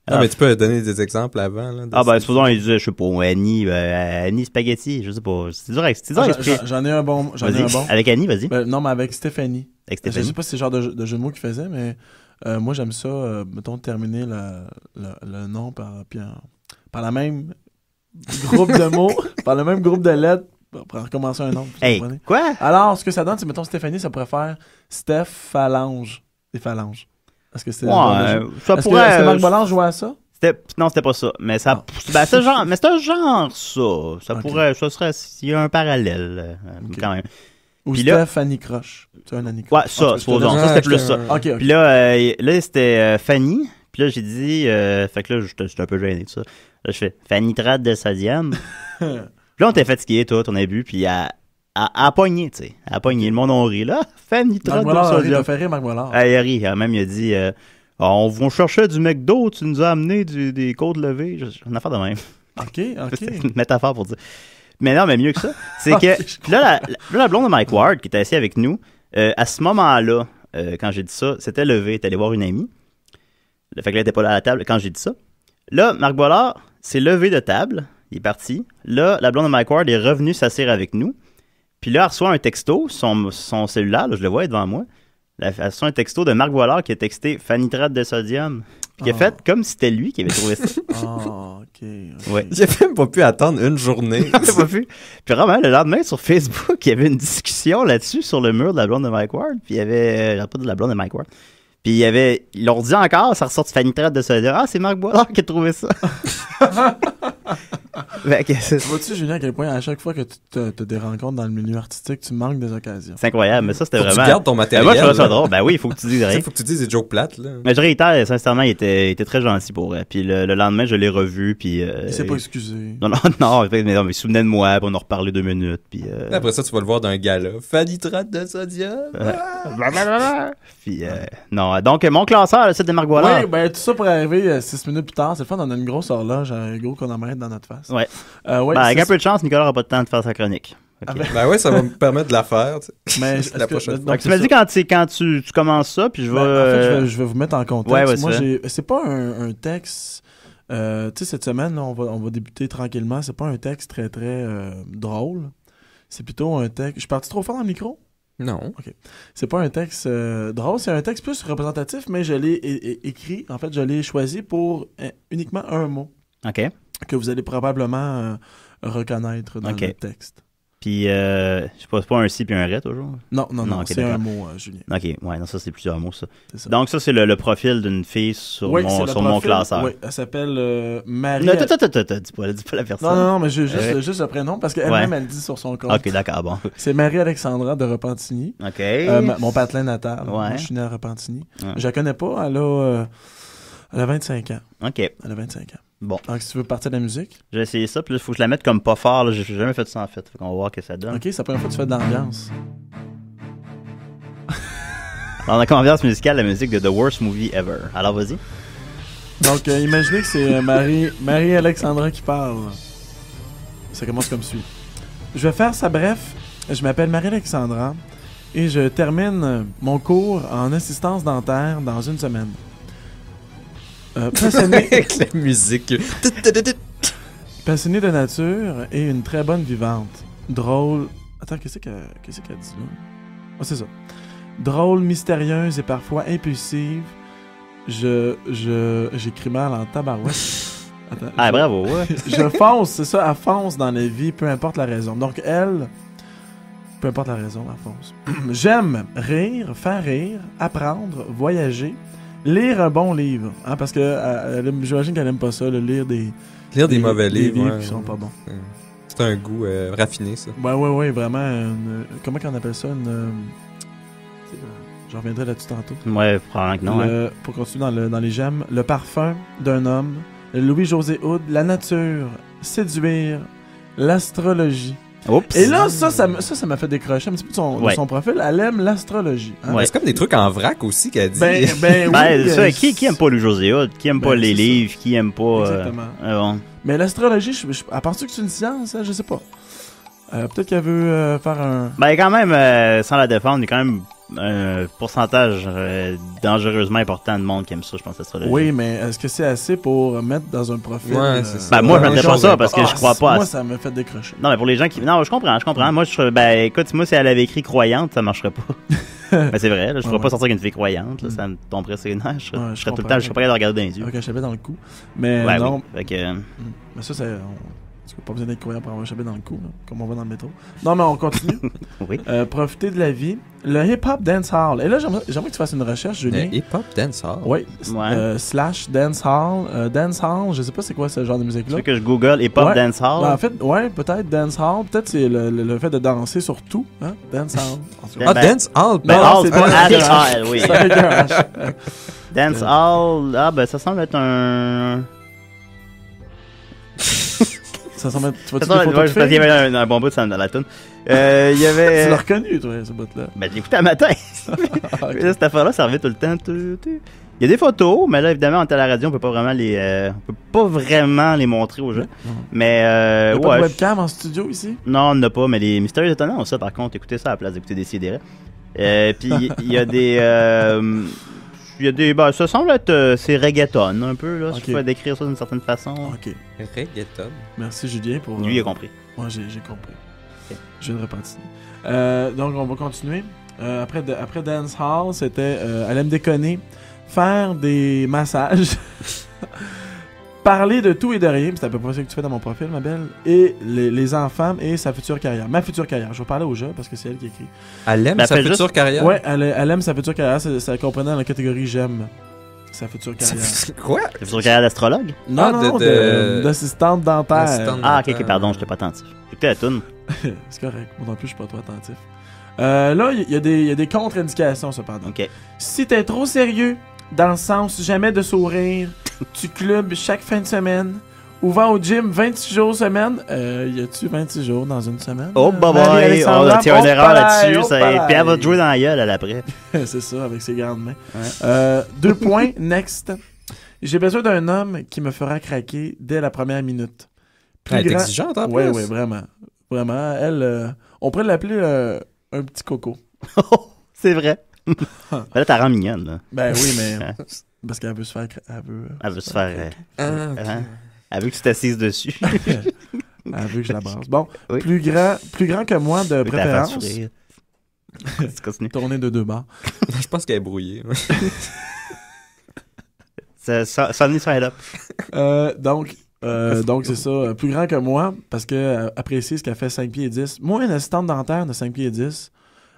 ah, ah mais tu peux donner des exemples avant. Là, ah, ben, supposons, il disait, je sais pas, Annie, ben, Annie Spaghetti, je sais pas. C'est dur, c'est ah, J'en ai un bon. ai un bon. Avec Annie, vas-y. Ben, non, mais avec Stéphanie. Avec Stéphanie. Je sais pas si c'est le genre de, jeu de mots qu'il faisait, mais euh, moi, j'aime ça, euh, mettons, terminer le nom par, puis par la même groupe de mots, par le même groupe de lettres, pour recommencer un nom. quoi? Alors, ce que ça donne, c'est, mettons, Stéphanie, ça pourrait faire Steph Phalange. Des phalanges. Est-ce que c'était. Ouais, ça pourrait. Que, Marc euh, Bollard jouait à ça? non, c'était pas ça. Mais ça, oh. ben, genre, mais c'est genre ça. Ça pourrait, ça serait, il y a un parallèle euh, quand même. Ou Puis là, Fanny Croche. C'est un Annie Ouais, ça, supposons. Ça, c'était plus ça. Euh, puis là, là c'était Fanny. Puis là, j'ai dit, fait que là, j'étais un peu gêné de ça. Là, je fais Fanny Trade de sodium. Puis là, on était fatigués, tout, on a bu. Puis à, à, à pogner, tu sais. À pogner. Le monde on rit. Là, Fanny Trott. Marc a fait rire, Marc ah, il ah, Même, il a dit euh, on, on, cherchait du McDo, tu nous as amené des côtes levées. Une affaire de même. OK, OK. C'est une métaphore pour dire. Mais non, mais mieux que ça. C'est que. là, la, blonde de Mike Ward, qui était assise avec nous, euh, à ce moment-là, euh, quand j'ai dit ça, c'était levée, était allée voir une amie. Le fait qu'elle n'était pas là à la table quand j'ai dit ça. Là, Marc Bollard s'est levé de table. Il est parti. Là, la blonde de Mike Ward est revenue s'asseoir avec nous. Puis là, elle reçoit un texto, son, son cellulaire, là, je le vois devant moi. Elle reçoit un texto de Marc Voilard qui a texté Fanitrate de sodium. Puis qui a ah. fait comme si c'était lui qui avait trouvé ça. oh, ok. Ouais. J'ai même pas pu attendre une journée. J'ai pas pu. Puis vraiment, le lendemain, sur Facebook, il y avait une discussion là-dessus sur le mur de la blonde de Mike Ward. Puis il y avait, euh, pas de la blonde de Mike Ward, puis il y avait, ils l'ont dit encore, ça ressort du fanitrate de soda. Ah, c'est Marc Boisard qui a trouvé ça. Tu Vois-tu, Julien, à quel point à chaque fois que tu te, rencontres dans le milieu artistique, tu manques des occasions. c'est incroyable, mais ça c'était vraiment. tu gardes ton matériel. Ben, moi je drôle. Ben oui, il faut que tu dises rien. Faut que tu dises des jokes plates, là. Mais je réitère, sincèrement, il était, était très gentil pour elle. Euh, puis le, lendemain, je l'ai revu, puis. Euh, il s'est pas excusé. Non, non, non, mais, non, mais il souvenait de moi, puis on en reparlé deux minutes, puis. Euh, Après ça, tu vas le voir d'un gala. Fanitrate de sodium. Puis, euh, non, donc mon classeur, c'est des de Oui, ben tout ça pour arriver euh, six minutes plus tard. C'est le fun, on a une grosse horloge, un gros chronomètre dans notre face. Ouais. Euh, ben, avec un peu de chance, Nicolas n'aura pas de temps de faire sa chronique. Ah, ben. Ben oui, ça va me permettre de la faire. Mais la prochaine Donc, tu m'as dit quand, quand tu, commences ça, puis je vais. en fait, je vais, vous mettre en contexte. Ouais, ouais, Moi, c'est pas un, texte. tu sais, cette semaine, on, va, on va débuter tranquillement. C'est pas un texte très, très drôle. C'est plutôt un texte. Je suis parti trop fort dans le micro? Non. OK. C'est pas un texte euh, drôle, c'est un texte plus représentatif, mais je l'ai écrit, en fait, je l'ai choisi pour euh, uniquement un mot. OK. Que vous allez probablement euh, reconnaître dans le texte. Puis, euh, je sais pas, c'est pas un si puis un ré toujours? Non, non, non, c'est un mot, euh, Julien. Ok, ouais, non, ça c'est plusieurs mots, ça. Donc, ça c'est le, profil d'une fille sur, mon, sur mon, classeur. Oui, elle s'appelle euh, Marie. Non, dis, pas, pas la personne. Non, non, mais juste, juste le prénom parce qu'elle-même elle dit sur son compte. Ok, d'accord, bon. C'est Marie-Alexandra de Repentigny. Ok. Euh, mon patelin natal. Ouais. je suis né à Repentigny. Je la connais pas, elle a, elle a 25 ans. Ok. Elle a 25 ans. Bon. Ah, si tu veux partir de la musique? J'ai essayé ça, puis il faut que je la mette comme pas fort. J'ai jamais fait ça en fait. faut qu'on va que ça donne. Ok, c'est la première fois que tu fais de l'ambiance. On a comme ambiance musicale la musique de The Worst Movie Ever. Alors vas-y. Donc, euh, imaginez que c'est euh, Marie, Marie Alexandra qui parle. Ça commence comme suit. Je vais faire ça bref. Je m'appelle Marie Alexandra et je termine mon cours en assistance dentaire dans une semaine. Euh, passionné... Avec la musique. passionné de nature et une très bonne vivante. Drôle. Attends, qu'est-ce qu'elle dit là? Ah, c'est ça. Drôle, mystérieuse et parfois impulsive. Je. J'écris mal en tabarouette. ah, bravo, je fonce, c'est ça, elle fonce dans la vie, peu importe la raison. Donc, elle, peu importe la raison, elle fonce. J'aime rire, faire rire, apprendre, voyager, lire un bon livre. Hein, parce que euh, euh, j'imagine qu'elle aime pas ça, le lire des. Lire des, mauvais livres. qui sont pas bons. C'est un goût euh, raffiné, ça. Ouais, ben ouais, ouais, vraiment. comment qu'on appelle ça Une. Je reviendrai là-dessus tantôt. Ouais, probablement que non. Hein. Pour continuer dans, dans les gemmes, le parfum d'un homme, Louis-José Houd, la nature, séduire, l'astrologie, et là, ça, ça m'a ça, m'a fait décrocher un petit peu de son, son profil. Elle aime l'astrologie. Hein. C'est comme des trucs en vrac aussi qu'elle dit. Ben, ben, ben oui, euh, qui, qui aime pas le José Qui aime ben, pas les livres? Qui aime pas... Euh, Exactement. Ah Mais l'astrologie, je, je, à que c'est une science, hein, je sais pas. Euh, peut-être qu'elle veut faire un... Ben quand même, sans la défendre, il est quand même un pourcentage euh, dangereusement important de monde qui aime ça, je pense que ça sera Oui, mais est-ce que c'est assez pour mettre dans un profil euh, ben, moi, je pense pas ça parce que je je ah, crois pas. Moi, ça me fait décrocher. Non, mais pour les gens qui. Non, je comprends, je comprends. Moi, je. Ben, écoute, moi, si elle avait écrit croyante, ça marcherait pas. Mais ben, c'est vrai, je ne pourrais pas sortir qu'une vie fille croyante, ça me tomberait sur une nerfs. Je, serais tout le temps, je serais pas capable regarder dans les yeux. Ok, je savais dans le coup. Mais non. Oui. Euh, mais ça, c'est. Parce que pas besoin d'être courir pour avoir un chapitre dans le coup, comme on va dans le métro. Non, mais on continue. oui. Euh, profiter de la vie. Le hip-hop dance hall. Et là, j'aimerais que tu fasses une recherche, Julien. hip-hop dance hall. Oui. Euh, slash dance hall. Euh, dance hall, je sais pas c'est quoi ce genre de musique-là. Tu que je google hip-hop ouais. dance hall. Ben, en fait, ouais, peut-être dance hall. Peut-être c'est le, fait de danser sur tout. Hein? Dance hall. ah, ben, dance hall. Ben, c'est pas oui. Dance hall. Ah, ben, ça semble être un. 500 Tu vois-tu y avait un, bon bout de dans la toune. il y avait... Tu l'as reconnu, toi, ce bout-là. Ben, je écouté un matin. cette affaire-là, ça revient tout le temps. Il y a des photos, mais là, évidemment, on est à la radio, on peut pas vraiment les, euh, on peut pas vraiment les montrer aux gens. Mais, euh, T'as pas de webcam en studio ici? Non, on n'a pas, mais les Mystérieux étonnants, ont ça par contre, écoutez ça à la place d'écouter des sidérés. Euh, puis il y a des. Euh, il y a des. Ben, ça semble être. Euh, c'est reggaeton, un peu, là, si je peux décrire ça d'une certaine façon. Ok. Reggaeton. Merci Julien pour. Lui, a euh, compris. Moi, j'ai compris. Je ne de euh, donc, on va continuer. après, Dance Hall, c'était euh, Elle me déconner, faire des massages parler de tout et de rien, c'est à peu près ce que tu fais dans mon profil, ma belle, et les, les enfants et sa future carrière. Ma future carrière. Je vais parler au jeu parce que c'est elle qui écrit. Elle aime sa future carrière? Ouais, elle, aime sa future carrière, ça, comprenait dans la catégorie j'aime sa future carrière. Quoi? sa future carrière d'astrologue? Non, non, non, d'assistante dentaire. Ah, ok, ok, pardon, j'étais pas attentif. étais la toune. C'est correct. Moi non plus, je suis pas trop attentif. Euh, là, il y, a des- y a des contre-indications, cependant. Ok. Si t'es trop sérieux, dans le sens jamais de sourire, tu club chaque fin de semaine. Ouvert au gym 26 jours semaine. Euh, y a-tu 26 jours dans une semaine? Oh, bye bah, on a tiré une erreur là-dessus. puis elle va te jouer dans la gueule à l'après. c'est ça, avec ses grandes mains. Euh, deux points, next. J'ai besoin d'un homme qui me fera craquer dès la première minute. elle exigeante, en Oui, oui, vraiment. Vraiment. Elle, euh, on pourrait l'appeler euh, un petit coco. c'est vrai. là, t'as rend mignonne, là. Ben oui, mais. Parce qu'elle veut se faire. Elle veut, se faire. Euh, ah, hein? que tu t'assises dessus. elle veut que je la brasse. Bon, plus, grand, plus grand que moi de préférence. Tourner de deux bords. je pense qu'elle est brouillée. ça, ça, ça, up. Euh, donc, euh, donc, c'est ça. Plus grand que moi, parce que apprécie ce qu'elle fait 5 pieds et 10. Moi, une assistante dentaire de 5 pieds et 10,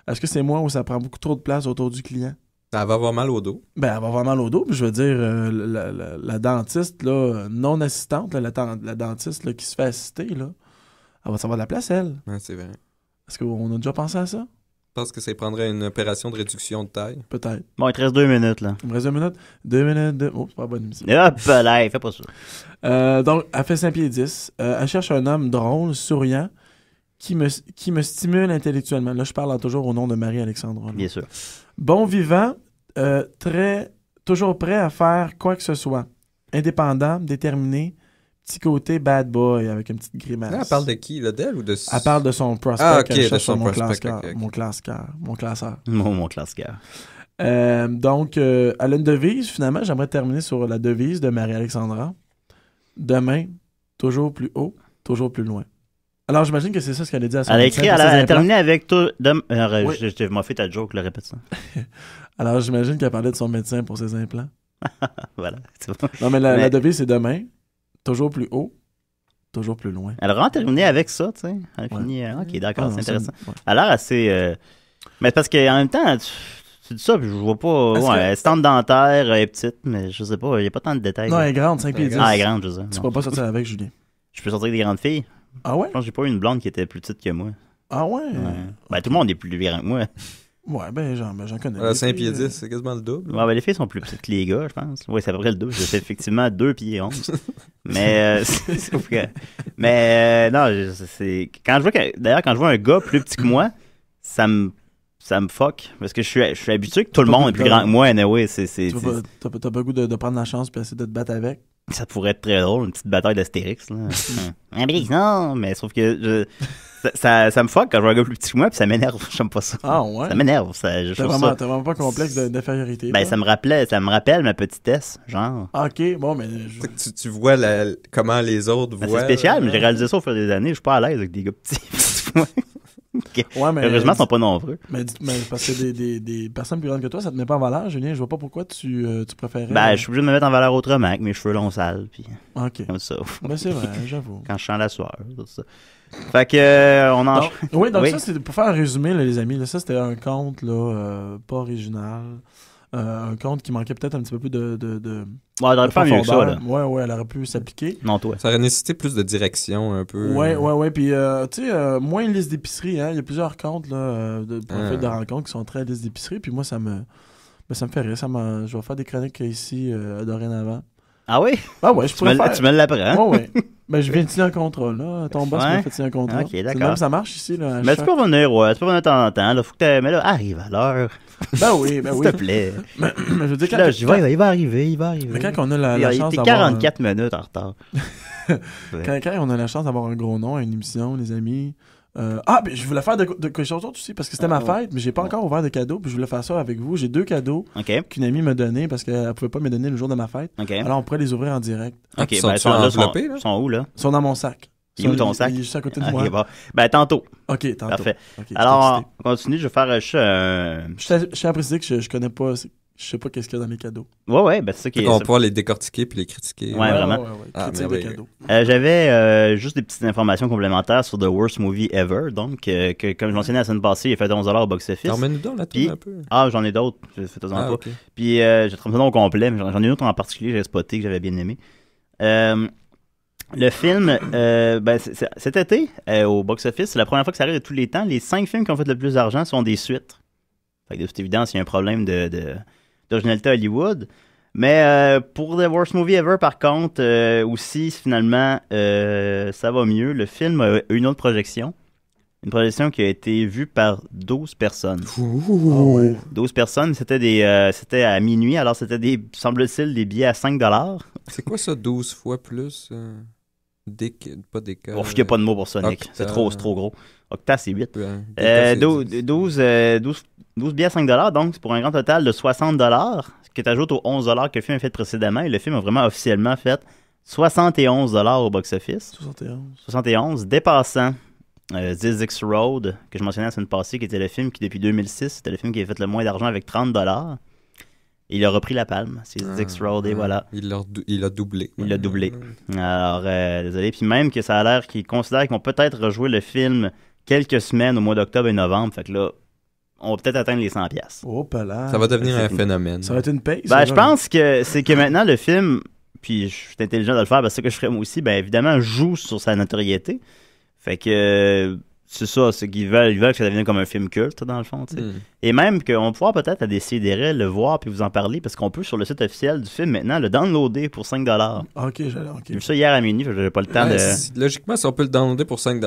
est-ce que c'est moi où ça prend beaucoup trop de place autour du client? Elle va avoir mal au dos. Ben, elle va avoir mal au dos. je veux dire, euh, la, dentiste là, non assistante, la, dentiste qui se fait assister, là, elle va savoir de la place, elle. c'est vrai. Est-ce qu'on a déjà pensé à ça? Je pense que ça prendrait une opération de réduction de taille. Peut-être. Bon, il te reste deux minutes, là. Il me reste deux minutes. Deux minutes, deux... Oh, c'est pas bonne émission. Hop là, fais pas ça. Euh, donc, elle fait 5 pieds 10. Euh, elle cherche un homme drôle, souriant, qui me, qui me stimule intellectuellement. Là, je parle toujours au nom de Marie-Alexandre. Bien sûr. Bon vivant, euh, très, toujours prêt à faire quoi que ce soit. Indépendant, déterminé, petit côté bad boy avec une petite grimace. Ah, elle parle de qui, là, d'elle ou de... Elle parle de son prospect. Ah, mon Mon classeur. Mon classeur. Mon, classeur. donc, euh, elle a une devise, finalement. J'aimerais terminer sur la devise de Marie-Alexandra. Demain, toujours plus haut, toujours plus loin. Alors, j'imagine que c'est ça ce qu'elle a dit à son Elle a écrit, elle a, terminé avec tout. Euh, je, je fait ta joke, le répète ça. Alors, j'imagine qu'elle parlait de son médecin pour ses implants. voilà. Non, mais la, la devise, c'est demain. Toujours plus haut, toujours plus loin. Elle a terminé avec ça, tu sais. Elle finit. Hein, ok, d'accord, ah, c'est intéressant. Alors, assez. Euh, mais parce qu'en même temps, tu, dis ça, puis je vois pas. Ouais, elle stand dentaire, elle est petite, mais je sais pas, il n'y a pas tant de détails. Non, elle est grande, 5 pieds 10. Ah, elle est grande, je sais. Tu peux pas sortir avec, Julien. Je peux sortir avec des grandes filles. Ah ouais? Je pense que j'ai pas eu une blonde qui était plus petite que moi. Ah ouais? Ben, tout le monde est plus grand que moi. Ouais, ben j'en ben, connais. 5 pieds 10, c'est quasiment le double. Ouais, ben, les filles sont plus petites que les gars, je pense. Oui, c'est à peu près le double. J'ai effectivement 2 pieds 11. mais euh, Mais euh, non, c'est quand je vois que... d'ailleurs quand je vois un gars plus petit que moi, ça me ça me fuck parce que je suis, je suis habitué que tout le monde est plus grand que moi anyway, c'est c'est t'as pas, pas, goût de, prendre la chance puis essayer de te battre avec. Ça pourrait être très drôle, une petite bataille d'Astérix là. non, mais sauf que je ça, ça, me fuck quand je vois un gars plus petit que moi, puis ça m'énerve. J'aime pas ça. Ah ouais? Ça m'énerve. Ça, je t'as, vraiment, ça... un vraiment pas complexe d'infériorité. Ben, ça me rappelait, ça me rappelle ma petitesse, genre. Ah, ok, bon, mais. Tu, tu, vois comment les autres ben, voient. c'est spécial, mais j'ai euh, réalisé ça au fur et des années. Je suis pas à l'aise avec des gars petits. okay. ouais, mais, Heureusement, ils sont pas nombreux. Mais, parce que des, des, personnes plus grandes que toi, ça te met pas en valeur, Julien. Je vois pas pourquoi tu, euh, tu préférais. Ben, euh, je suis obligé de me mettre en valeur autrement avec mes cheveux longs sales. Puis... Ok. Comme ça. Ben, c'est vrai, j'avoue. quand je chante la soirée, tout ça. Fait que euh, on en. oui, donc ça, pour faire un résumé, les amis. ça, c'était un compte là, euh, pas original. Euh, un compte qui manquait peut-être un petit peu plus de. de, ouais, elle aurait pu Ouais, ouais, elle aurait pu s'appliquer. Non, toi. Ça aurait nécessité plus de direction un peu. Ouais, ouais, ouais. Puis, tu sais, moins une liste d'épicerie. Hein. Il y a plusieurs comptes là, de, ah. pour de rencontres qui sont très à liste d'épicerie. Puis moi, ça me. Ben, ça me fait rire. Ça je vais faire des chroniques ici dorénavant. Ah oui? Ah ouais, je pourrais me, faire. Tu me l'apprends. Oui, ouais. Ben, je viens de signer un contrôle. là. Ton boss ouais? m'a fait signer un contrôle. Ok, d'accord. ça marche ici, là. Mais chaque... tu peux venir, ouais. Tu peux venir de temps en temps, là. Faut que tu... Mais là, arrive à l'heure. Ben oui, ben oui. S'il te plaît. Mais, je veux dire, quand. Là, je vais, il va arriver, il va arriver. Mais quand on a la, la il, chance d'avoir. 44 minutes en retard. quand, quand on a la chance d'avoir un gros nom à une émission, les amis, euh, ah, ben, je voulais faire de, quelque chose d'autre aussi parce que c'était ma oh. fête, mais j'ai pas encore ouvert de cadeaux Puis je voulais faire ça avec vous. J'ai deux cadeaux qu'une amie m'a donné parce qu'elle pouvait pas me donner le jour de ma fête. Alors on pourrait les ouvrir en direct. Ok, ben, sont, sont où là Ils sont dans mon sac. Il est où ton sac? Ils sont juste à côté de moi. Bah tantôt. OK, tantôt. Parfait. Alors, on continue. Je vais faire. Euh, je, je, à préciser que je, je connais pas je sais pas qu'est-ce qu'il y a dans mes cadeaux. Ouais, ouais, ben c'est ça qui est. On pourra les décortiquer puis les critiquer. Ouais, vraiment. Ah, critiquer ouais, des cadeaux. Euh, j'avais euh, juste des petites informations complémentaires sur The Worst Movie Ever. Donc, euh, que, comme je mentionnais la semaine passée, il fait 11 au box-office. T'en mets-nous d'autres, là, puis, un peu. Ah, j'en ai d'autres. fais ah, Puis, j'ai trouvé ça au complet, mais j'en ai une autre en particulier j'ai spoté que j'avais bien aimé. le film, ben, cet été, au box-office, la première fois que ça arrive de tous les temps. Les cinq films qui ont fait le plus d'argent sont des suites. Fait que de toute évidence, il y a un problème de d'originalité Hollywood. Mais euh, pour The Worst Movie Ever, par contre, euh, aussi, finalement, euh, ça va mieux. Le film a une autre projection. Une projection qui a été vue par 12 personnes. 12 personnes, c'était des c'était à minuit, alors c'était des semble-t-il des billets à 5 dollars. C'est quoi ça 12 fois plus Dick, pas Dick. il n'y a pas de mots pour Sonic. C'est trop, gros. Octa, c'est 8. 12, 12, 12, billets à 5 donc pour un grand total de 60 ce qui est aux 11 que le film a fait précédemment. Et le film a vraiment officiellement fait 71 au box-office. 71. 71, dépassant euh, Road, que je mentionnais la semaine passée, qui était le film qui, depuis 2006, était le film qui avait fait le moins d'argent avec 30 il a repris la palme, c'est Dix Road, et voilà. Il l'a, il a doublé. Il l'a doublé. Ah, Alors, euh, désolé. Puis même que ça a l'air qu'ils considèrent qu'on vont peut-être rejouer le film quelques semaines au mois d'octobre et novembre. Fait que là, on va peut-être atteindre les 100 pièces. Oh, là. Ça va devenir un phénomène. Ça va être une paix Ben, je pense que c'est que maintenant, le film, puis je suis intelligent de le faire parce que ce que je ferais moi aussi, ben évidemment, joue sur sa notoriété. Fait que c'est ça, c'est qu'ils veulent, ils veulent que ça devienne comme un film culte, dans le fond. Hmm. Et même qu'on pourra peut-être à décider le voir puis vous en parler, parce qu'on peut sur le site officiel du film maintenant le downloader pour 5 Ok, j'ai vu ça hier à minuit, j'avais pas le temps de. logiquement, si on peut le downloader pour 5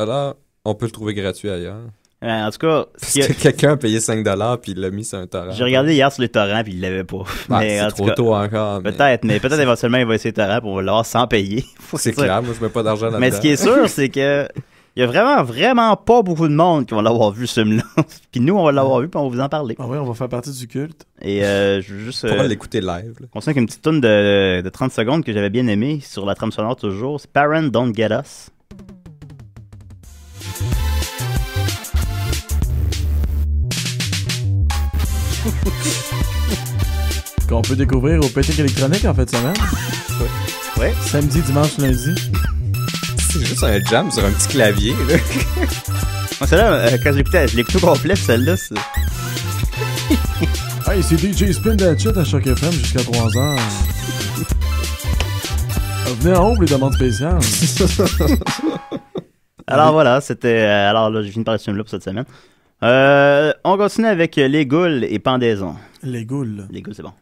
on peut le trouver gratuit ailleurs. en tout cas, si quelqu'un a payé 5 puis il l'a mis sur un torrent. J'ai regardé hier sur les torrents puis il l'avait pas. c'est trop tôt encore. Peut-être, mais peut-être éventuellement il va essayer torrent pour on va sans payer. c'est clair, moi je mets pas d'argent là-dedans. Mais ce qui est sûr, c'est que il y a vraiment, vraiment pas beaucoup de monde qui vont l'avoir vu, ce film-là. puis nous, on va l'avoir vu, puis on va vous en parler. Ah oui, on va faire partie du culte. Et euh, je veux juste. On va euh, l'écouter live. On sent une petite tune de, 30 secondes que j'avais bien aimé sur la trame sonore toujours, Parents Don't Get Us. Qu'on peut découvrir au Petit électronique en fait va? Oui. Ouais. Samedi, dimanche, lundi c'est juste un jam sur un petit clavier. Là. celle-là, euh, quand je je l'écoutais complet, celle-là, c'est... hey, c'est DJ Spin that shit à chaque FM jusqu'à 3h. Ah, venez en haut les demandes spéciales. alors voilà, c'était... Euh, alors là, j'ai fini par le semaine là pour cette semaine. Euh, on continue avec les goules et pendaisons. Les goules. Les goules, c'est bon.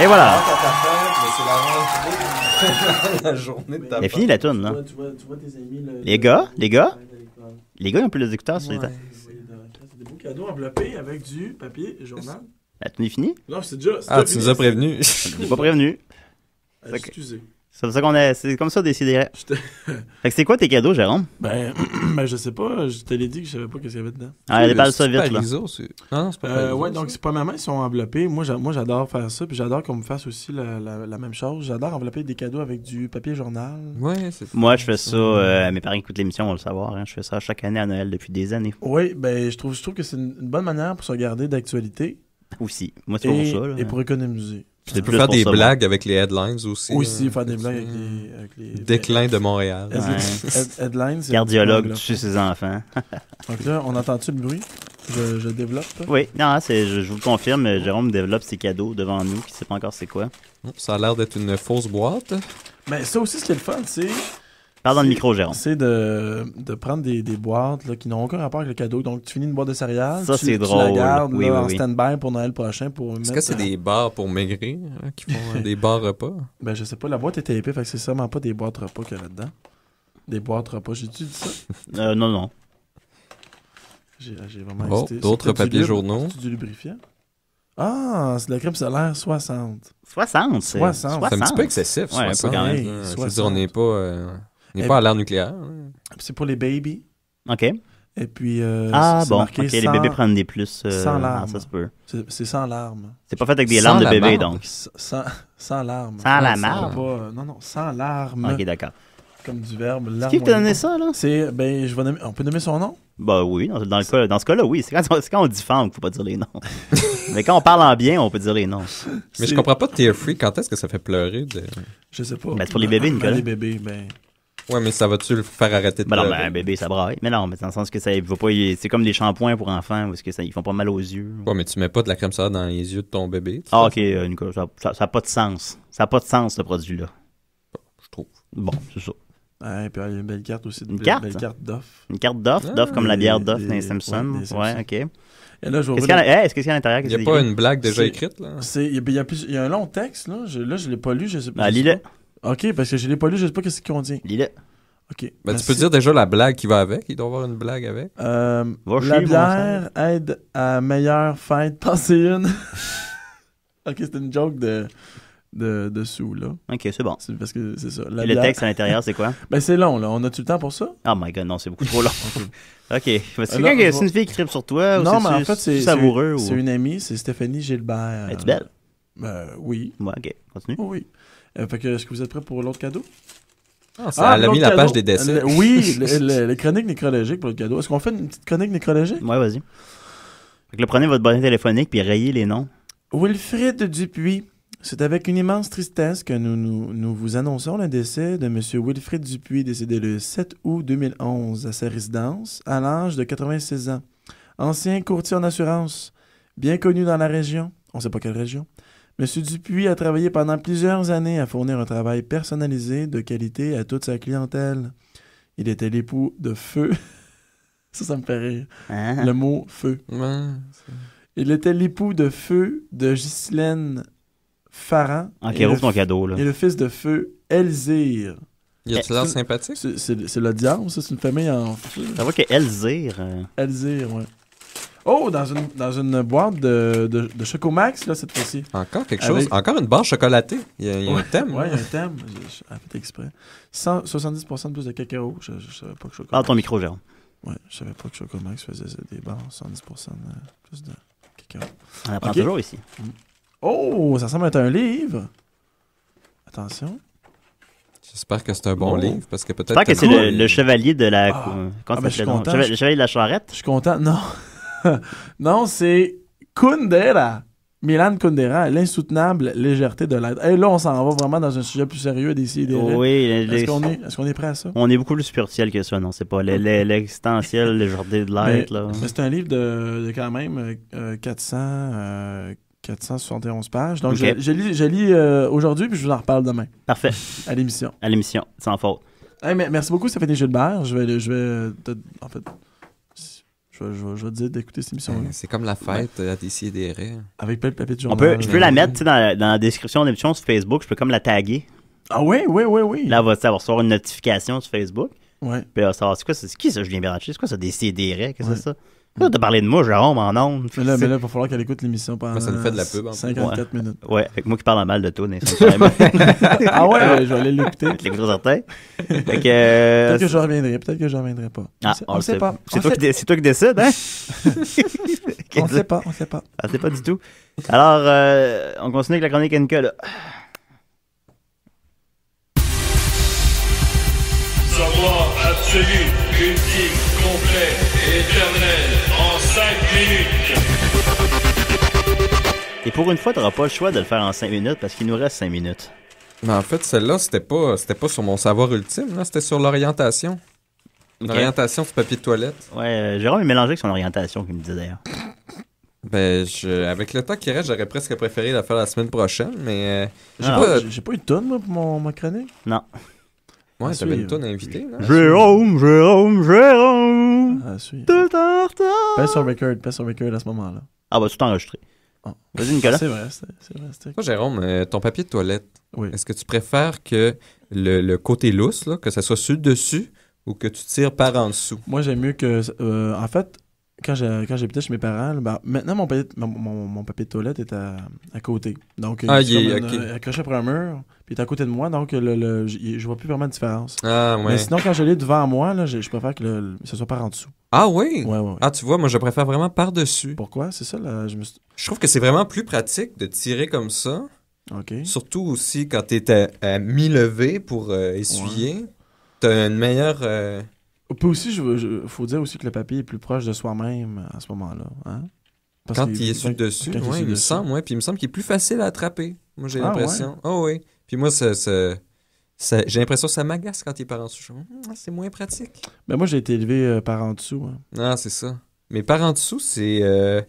Et voilà. Ah, la journée Elle est la tune là. Les gars, les gars, les gars, ils ont plus les écouteurs sur les tables. C'est des beaux cadeaux enveloppés avec du papier journal. La tune est finie? Non, c'est déjà. Ah, tu nous as prévenu. Je t'ai pas prévenu. Euh, excusez. C'est comme ça qu'on a. C'est comme ça Fait que quoi tes cadeaux, Jérôme? Ben, ben je sais pas. Je te l'ai dit que je savais pas qu'est-ce qu'il y avait dedans. Ah, parle ça vite, là. non, c'est pas euh, Ouais, donc c'est premièrement, ils sont enveloppés. Moi, j'adore faire ça. Puis j'adore qu'on me fasse aussi la, la, même chose. J'adore envelopper des cadeaux avec du papier journal. Ouais, c'est Moi, je fais ça. Euh, mes parents écoutent l'émission, on le savoir. Hein. je fais ça chaque année à Noël depuis des années. Oui, ben, je trouve, je trouve que c'est une, bonne manière pour se garder d'actualité. Aussi. Moi, c'est pour ça. Et pour hein. économiser. Tu peux faire des blagues avec les headlines aussi. Aussi, faire des blagues avec les, avec Déclin de Montréal. headlines. Cardiologue chez ses enfants. Donc là, on entend-tu le bruit? Je, développe. Oui, non, je, je, vous le confirme, Jérôme développe ses cadeaux devant nous, qui ne sait pas encore c'est quoi. Oh, ça a l'air d'être une fausse boîte. Mais ça aussi, ce qui est le fun, c'est dans le micro, C'est de, de prendre des, des boîtes là, qui n'ont aucun rapport avec le cadeau. Donc, tu finis une boîte de céréales. Ça, c'est c'est tu drôle. la gardes oui, en stand-by pour Noël prochain. Pour Est-ce que c'est des bars pour maigrir hein, qui font euh, des bars repas? Ben, je sais pas. La boîte était épée, fait que c'est sûrement pas des boîtes repas qu'il y a là-dedans. Des boîtes repas. J'ai-tu dit ça? Euh, non, non. J'ai, vraiment oh, D'autres papiers journaux. C'est du lubrifiant? Ah, c'est de la crème solaire 60. 60, c'est 60. C'est un petit peu excessif, 60. quand même. je veux on n'est pas... Euh, il pas à nucléaire. Hein. C'est pour les bébés. OK. Et puis. Euh, ah bon, ok, les bébés prennent des plus. Euh, sans larmes. Ah, ça se peut. C'est sans larmes. C'est pas fait avec des larmes de bébé, donc. Sans, sans larmes. Sans la euh, non, non, sans larmes. Ok, d'accord. Comme du verbe larmes. Qui t'a donné ça, là C'est. Ben, je on peut nommer son nom Bah ben, oui, dans, dans ce cas-là, oui. C'est quand, on dit femme qu'il faut pas dire les noms. Mais quand on parle en bien, on peut dire les noms. Mais je comprends pas Tear Free, quand est-ce que ça fait pleurer de... Je sais pas. Mais pour les bébés, Nicolas. les bébés, ben. Ouais, mais ça va-tu le faire arrêter de ben non, ben, un bébé, ça braille. Mais non, mais dans le sens que ça va pas. C'est comme des shampoings pour enfants, parce que ça, ils font pas mal aux yeux. Ouais, mais tu mets pas de la crème solaire dans les yeux de ton bébé. Ah, ok, euh, ça, ça, pas de sens. Ça a pas de sens, ce produit-là. Ah, je trouve. Bon, c'est ça. puis il y a une belle carte aussi. Une, carte? belle carte d'offre. Une carte d'offre, ah, d'offre comme la bière d'offre dans les Simpsons. Ouais, ok. Et eh, Qu'est-ce qu'il y a, hey, qu à l'intérieur? Il n'y a pas une blague déjà écrite, là? Il y, a, un long texte, là. Je, là, je l'ai pas lu, je Ah, lis-le. Ok, parce que je l'ai pas lu, je sais pas qu'est-ce qu'il dit. Lis-le. Ok. Ben, tu peux dire déjà la blague qui va avec. Il doit y avoir une blague avec. Euh, la chier, bière aide à meilleure fête. Passez une. ok, c'était une joke de de, de sous, là. OK, c'est bon. parce que c'est ça. La Et le texte à l'intérieur, c'est quoi? ben, c'est long, là. On a tout le temps pour ça? Oh my God, non, c'est beaucoup trop long. OK. C'est quelqu'un qui... une fille qui tripe sur toi? Non, ou mais en fait, c'est savoureux. C'est une amie, c'est Stéphanie Gilbert. Es-tu belle? Ben oui. OK. Continue. oui. Euh, fait que, est-ce que vous êtes prêts pour l'autre cadeau? Ah, ça, ah, elle a mis la page des décès. oui, les chroniques nécrologiques pour le cadeau. Est-ce qu'on fait une petite chronique nécrologique? Oui, vas-y. le prenez votre bonnet téléphonique puis rayez les noms. Wilfrid Dupuis. C'est avec une immense tristesse que nous, nous, nous, vous annonçons le décès de M. Wilfrid Dupuis, décédé le 7 août 2011 à sa résidence, à l'âge de 86 ans. Ancien courtier en assurance, bien connu dans la région, on ne sait pas quelle région, Monsieur Dupuis a travaillé pendant plusieurs années à fournir un travail personnalisé de qualité à toute sa clientèle. Il était l'époux de Feu. ça, ça me fait rire. Hein? Le mot Feu. il était l'époux de Feu de Ghislaine Farran. En ah, qui c'est ton cadeau, là. Et le fils de Feu, Elzir. Il a-tu eh, sympathique? C'est le diable, ça. C'est une famille en feu. Ça va que Elzir... Euh, Elzir, ouais. Oh, dans une, dans une boîte de, de, de Chocomax, là, cette fois-ci. Encore quelque chose. Encore une barre chocolatée. Il y a, y a un thème. Oui, il y a un thème. un fait exprès. 70% de plus de cacao. Je, ne savais pas que Max... Parle ton micro, Jérôme. Oui, je savais pas que Chocomax faisait des barres de plus de cacao. On apprend toujours ici. Mm. Oh, ça semble être un livre. Attention. J'espère que c'est un bon oh. livre parce que peut-être. J'espère que c'est le, chevalier de la. Ah. Ah, ben, je content. le chevalier de la charrette. Je suis content. Non. non, c'est Kundera. Milan Kundera, l'insoutenable légèreté de l'être. Et là, on s'en va vraiment dans un sujet plus sérieux d'ici. Oui, est-ce qu'on est, est, prêt à ça? On est beaucoup plus spirituel que ça, non? C'est pas l'existentiel légèreté de ben, l'être. C'est un livre de, quand même 400, euh, 471 euh, pages. Donc, je, lis, euh, aujourd'hui, puis je vous en reparle demain. Parfait. À l'émission. À l'émission, sans faute. merci beaucoup, ça Stéphanie Gilbert. Je vais, je vais en fait, je, vais te dire d'écouter cette émission. là ben, C'est comme la fête euh, à décider. Avec plein de papiers de journal. je peux la mettre dans, la- description de l'émission sur Facebook. Je peux comme la taguer. Ah oui, oui, oui, oui. Là, elle va, recevoir une notification sur Facebook. Ouais. Puis elle va savoir, c'est quoi, c'est qui ça, Julien Béranger? C'est quoi ça, des CDR? Qu'est-ce que c'est ça? Là, t'as parlé de moi, Jérôme, en ondes. Mais là, mais là, il va falloir qu'elle écoute l'émission pendant ça fait de la 54 minutes. Ouais, avec moi qui parle en mal de tout, Ah ouais, je vais aller l'écouter. en certain. Peut-être euh, que je reviendrai, peut-être que je reviendrai pas. Ah, on, ne sait, pas. C'est toi, qui décides, hein? on sait pas, on sait pas. On ah, ne sait pas du tout. Alors, euh, on continue avec la chronique NK, là. Savoir absolu, ultime, complet, éternel. 5 minutes. Et pour une fois, t'auras pas le choix de le faire en 5 minutes parce qu'il nous reste 5 minutes. Mais en fait, celle-là, c'était pas, c'était pas sur mon savoir ultime, c'était sur l'orientation. L'orientation du papier de toilette. Ouais, j'ai euh, Jérôme est mélangé avec son orientation, qu'il me disait d'ailleurs. Ben, je, avec le temps qui reste, j'aurais presque préféré la faire la semaine prochaine, mais. Euh, j'ai, ah. pas, j'ai pas eu de tonne, pour mon, ma chronique. Non. Ouais, t'avais une tonne à Jérôme, Jérôme, Jérôme! Ah, suis. Tout Passe sur record, passe sur record à ce moment-là. Ah, bah, tout enregistré. Ah. Vas-y, Nicolas. C'est vrai, c'est vrai. Toi, Jérôme, euh, ton papier de toilette, est-ce que tu préfères que le, côté lousse, là, que ça soit sur dessus ou que tu tires par en dessous? Moi, j'aime mieux que. Euh, en fait, quand j'habitais chez mes parents, ben, maintenant mon papier, mon, mon, de toilette est à, côté. Donc, il euh, ah, est euh, accroché après un mur, puis il est à côté de moi, donc le, le, je vois plus vraiment de différence. Ah, ouais. Mais sinon, quand je l'ai devant moi, là, je, préfère que ce soit par en dessous. Ah oui? Ouais, ouais, Ah, tu vois, moi, je préfère vraiment par-dessus. Pourquoi? C'est ça, là, je me Je trouve que c'est vraiment plus pratique de tirer comme ça. OK. Surtout aussi quand tu à, à mi-levé pour euh, essuyer, essuyer. T'as une meilleure... Il aussi, faut dire aussi que le papier est plus proche de soi-même à ce moment-là. Hein. quand il est sur dessus, il, me semble, puis il me semble qu'il est plus facile à attraper. Moi, j'ai ah, l'impression. Ah, oui. Puis moi, j'ai l'impression que ça m'agace quand il est par en dessous. Hmm, c'est moins pratique. mais ben, moi, j'ai été élevé euh, par en dessous. Hein. Ah, c'est ça. Mais par en dessous, euh,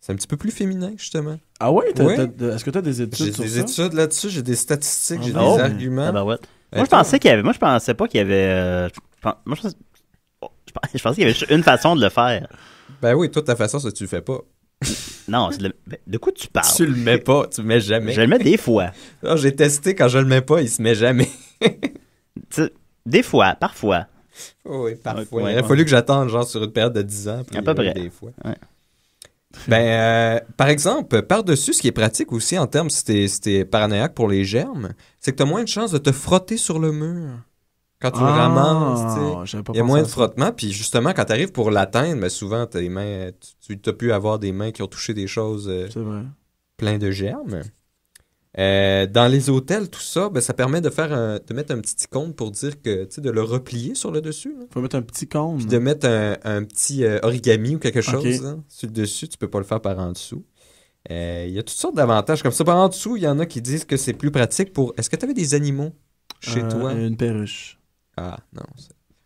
c'est un petit peu plus féminin, justement. Ah ouais? Est-ce que tu as des études J'ai des études là-dessus, j'ai des statistiques, ah, j'ai ben des arguments. Ben moi, je pensais qu'il y avait. Moi, je pensais pas qu'il y avait. Euh, Je pensais qu'il y avait une façon de le faire. Ben oui, toute ta façon, ça, tu le fais pas. Non, de quoi tu parles? Tu le mets pas, tu le mets jamais. Je le mets des fois. j'ai testé, quand je le mets pas, il se met jamais. des fois, parfois. Oui, parfois. il a fallu que j'attende, genre, sur une période de 10 ans. à peu près. Des fois. Ben, euh, par exemple, par-dessus, ce qui est pratique aussi en termes, si t'es paranoïaque pour les germes, c'est que t'as moins de chances de te frotter sur le mur. Quand tu le ramasses, ah, il y a moins de frottement. Puis justement, quand tu arrives pour l'atteindre, souvent, as mains, tu as pu avoir des mains qui ont touché des choses euh, pleines de germes. Euh, dans les hôtels, tout ça, ben, ça permet de faire mettre un petit icône pour dire que, tu de le replier sur le dessus. Il Faut mettre un petit icône. Puis hein. de mettre un, petit euh, origami ou quelque chose hein, sur le dessus. Tu peux pas le faire par en dessous. Il y a toutes sortes d'avantages comme ça. Par en dessous, il y en a qui disent que c'est plus pratique pour. Est-ce que tu avais des animaux chez toi Une perruche. Ah, non.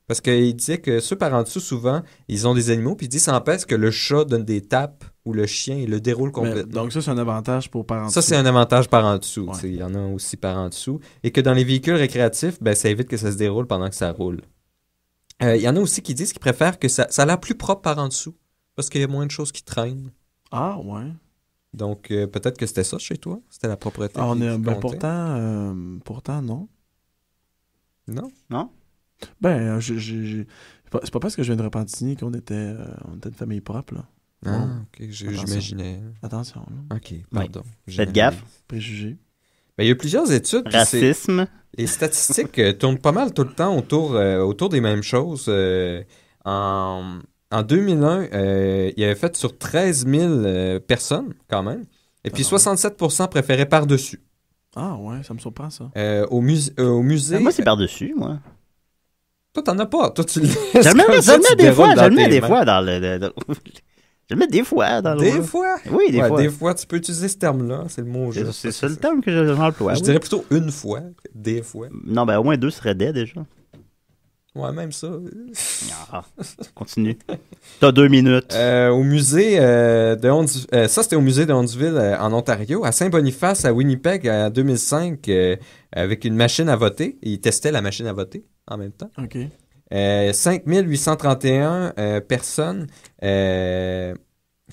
Parce qu'il disait que ceux par en dessous, souvent, ils ont des animaux, puis ils dit ça empêche que le chat donne des tapes ou le chien, il le déroule complètement. donc ça, c'est un avantage pour par en dessous. Ça, c'est un avantage par en dessous. Il y en a aussi par en dessous. Et que dans les véhicules récréatifs, ben, ça évite que ça se déroule pendant que ça roule. Euh, il y en a aussi qui disent qu'ils préfèrent que ça, ça a l'air plus propre par en dessous, parce qu'il y a moins de choses qui traînent. Ah, ouais. Donc, euh, peut-être que c'était ça chez toi, c'était la propreté ah, ben, pourtant, euh, pourtant, non. Non? Non? Ben, euh, je, c'est pas parce que je viens de Repentigny qu'on était, euh, on une famille propre, là. Ah, j'imaginais. Attention. Ok, pardon. Faites gaffe. Préjugé. Ben, il y a plusieurs études. Racisme. Les statistiques euh, tournent pas mal tout le temps autour, autour des mêmes choses. en, 2001, il y avait fait sur 13 000 personnes, quand même. Et puis 67 ah préféraient par-dessus. Ah ouais, ça me surprend, ça. au, musée au ben, musée... moi, c'est par-dessus, moi. Toi, t'en as pas. Toi, tu Je des fois, je des fois dans le. Je le mets des fois dans le. Des fois? Oui, des fois. Des fois, tu peux utiliser ce terme-là. C'est le mot jeu C'est ça le terme que je- j'emploie. Je dirais plutôt une fois des fois. Non, ben au moins deux serait des, déjà. Ouais, même ça. Continue. Ah, continue. T'as deux minutes. Euh, au musée euh, de Hondi- euh, ça c'était au musée de Honduville en Ontario, à Saint-Boniface, à Winnipeg, en 2005, avec une machine à voter. Ils testaient la machine à voter en même temps. OK. Euh, 5831 euh, personnes euh,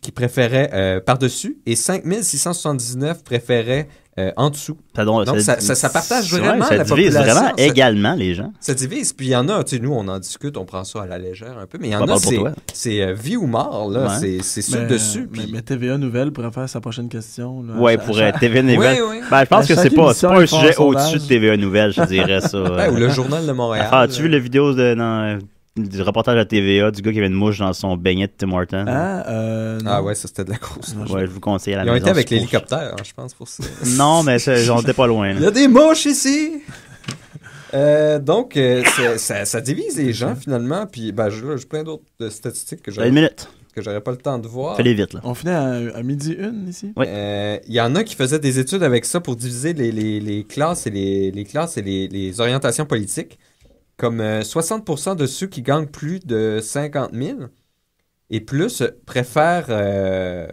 qui préféraient euh, par-dessus et 5679 préféraient euh, en dessous. Donc, ça, partage vraiment ça divise vraiment également les gens. Ça divise. Puis il y en a, tu sais, nous, on en discute, on prend ça à la légère un peu, mais il y en a, c'est euh, vie ou mort, là. C'est sur dessus. Mais, TVA Nouvelle pourrait faire sa prochaine question. Là, ouais, pour euh, TVA Nouvelle. Ben, je pense ben, que c'est pas, pas un sujet au-dessus de TVA Nouvelle, je dirais ça. Ben, ou le Journal de Montréal. Ah, tu vu la vidéo de du reportage à TVA du gars qui avait une mouche dans son beignet de Tim Hortons. Ah, euh, ah ouais, ça c'était de la grosse Ouais, je vous conseille à la Ils Ils ont été avec l'hélicoptère, hein, je pense, pour ça. non, mais j'en étais pas loin. Il y a des mouches ici! Euh, donc, euh, ça, divise les gens finalement. Puis, ben, j'ai plein d'autres statistiques que j'aurais, pas le temps de voir. Fais-les vite, là. On finit à, midi une ici. Il y en a qui faisaient des études avec ça pour diviser les, classes et les classes et les, orientations politiques comme 60% euh, de ceux qui gagnent plus de 50 000 et plus euh, préfèrent. Euh,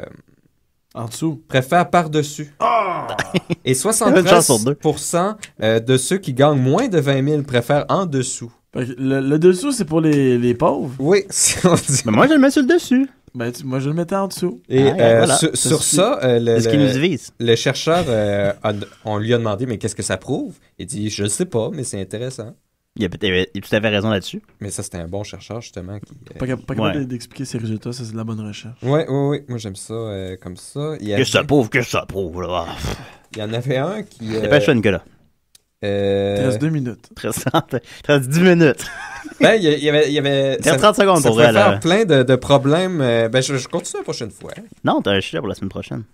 en dessous. Préfèrent par-dessus. Ah! et 73% de ceux qui gagnent moins de 20 000 préfèrent en dessous. Le, dessous, c'est pour les, pauvres. Oui, Mais moi, je le mets sur le dessus. Ben, moi, je le mettais en dessous. Et ah, sur, ça, le, chercheur, on lui a demandé, mais qu'est-ce que ça prouve? Il dit, je ne sais pas, mais c'est intéressant. Il a, raison là-dessus. Mais ça, c'était un bon chercheur, justement. Qui, pas, capable d'expliquer ses résultats, ça, c'est de la bonne recherche. Oui, oui, oui. Moi, j'aime ça euh, comme ça. Il Que ça prouve, que ça prouve, là. Il y en avait un qui. dépêche que là. Euh... 13 2 euh, minutes. 13, reste 10 minutes. ben, il y avait. Il y avait 30 secondes ça pour faire plein de, de problèmes. Euh, ben, je, continue la prochaine fois. Hein. Non, t'as un sujet pour la semaine prochaine.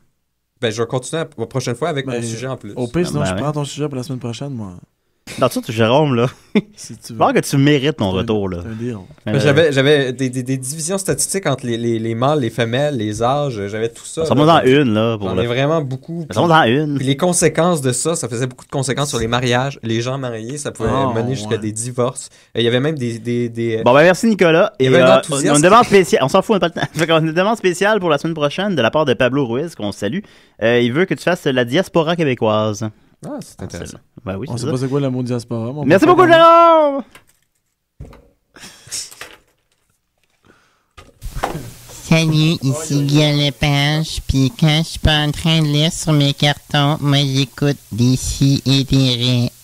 Ben, je vais continuer la prochaine fois avec ben, mon sujet en plus. Au pire, sinon, ben, je prends ton sujet pour la semaine prochaine, moi. Dans tout, Jérôme, là. Je tu que tu mérites mon retour, là. J'avais, j'avais des, divisions statistiques entre les, les, mâles, les femelles, les âges. J'avais tout ça. Ça monte dans une, là. Pour J'en vraiment beaucoup. Ça monte dans une. les conséquences de ça, ça faisait beaucoup de conséquences sur les mariages. Les gens mariés, ça pouvait ah, mener jusqu'à des divorces. Il y avait même des. des, Bon, ben merci, Nicolas. Et, euh, on, demande spéciale. On s'en fout, on peu. pas le une demande spéciale pour la semaine prochaine de la part de Pablo Ruiz, qu'on salue. Euh, il veut que tu fasses la diaspora québécoise. Ah, c'est ah, intéressant. Bah on sait pas c'est quoi c'est diaspora. vraiment. Merci beaucoup, Jérôme! Salut, ici Guy Lepage, puis quand je suis pas en train de lire sur mes cartons, moi j'écoute d'ici et des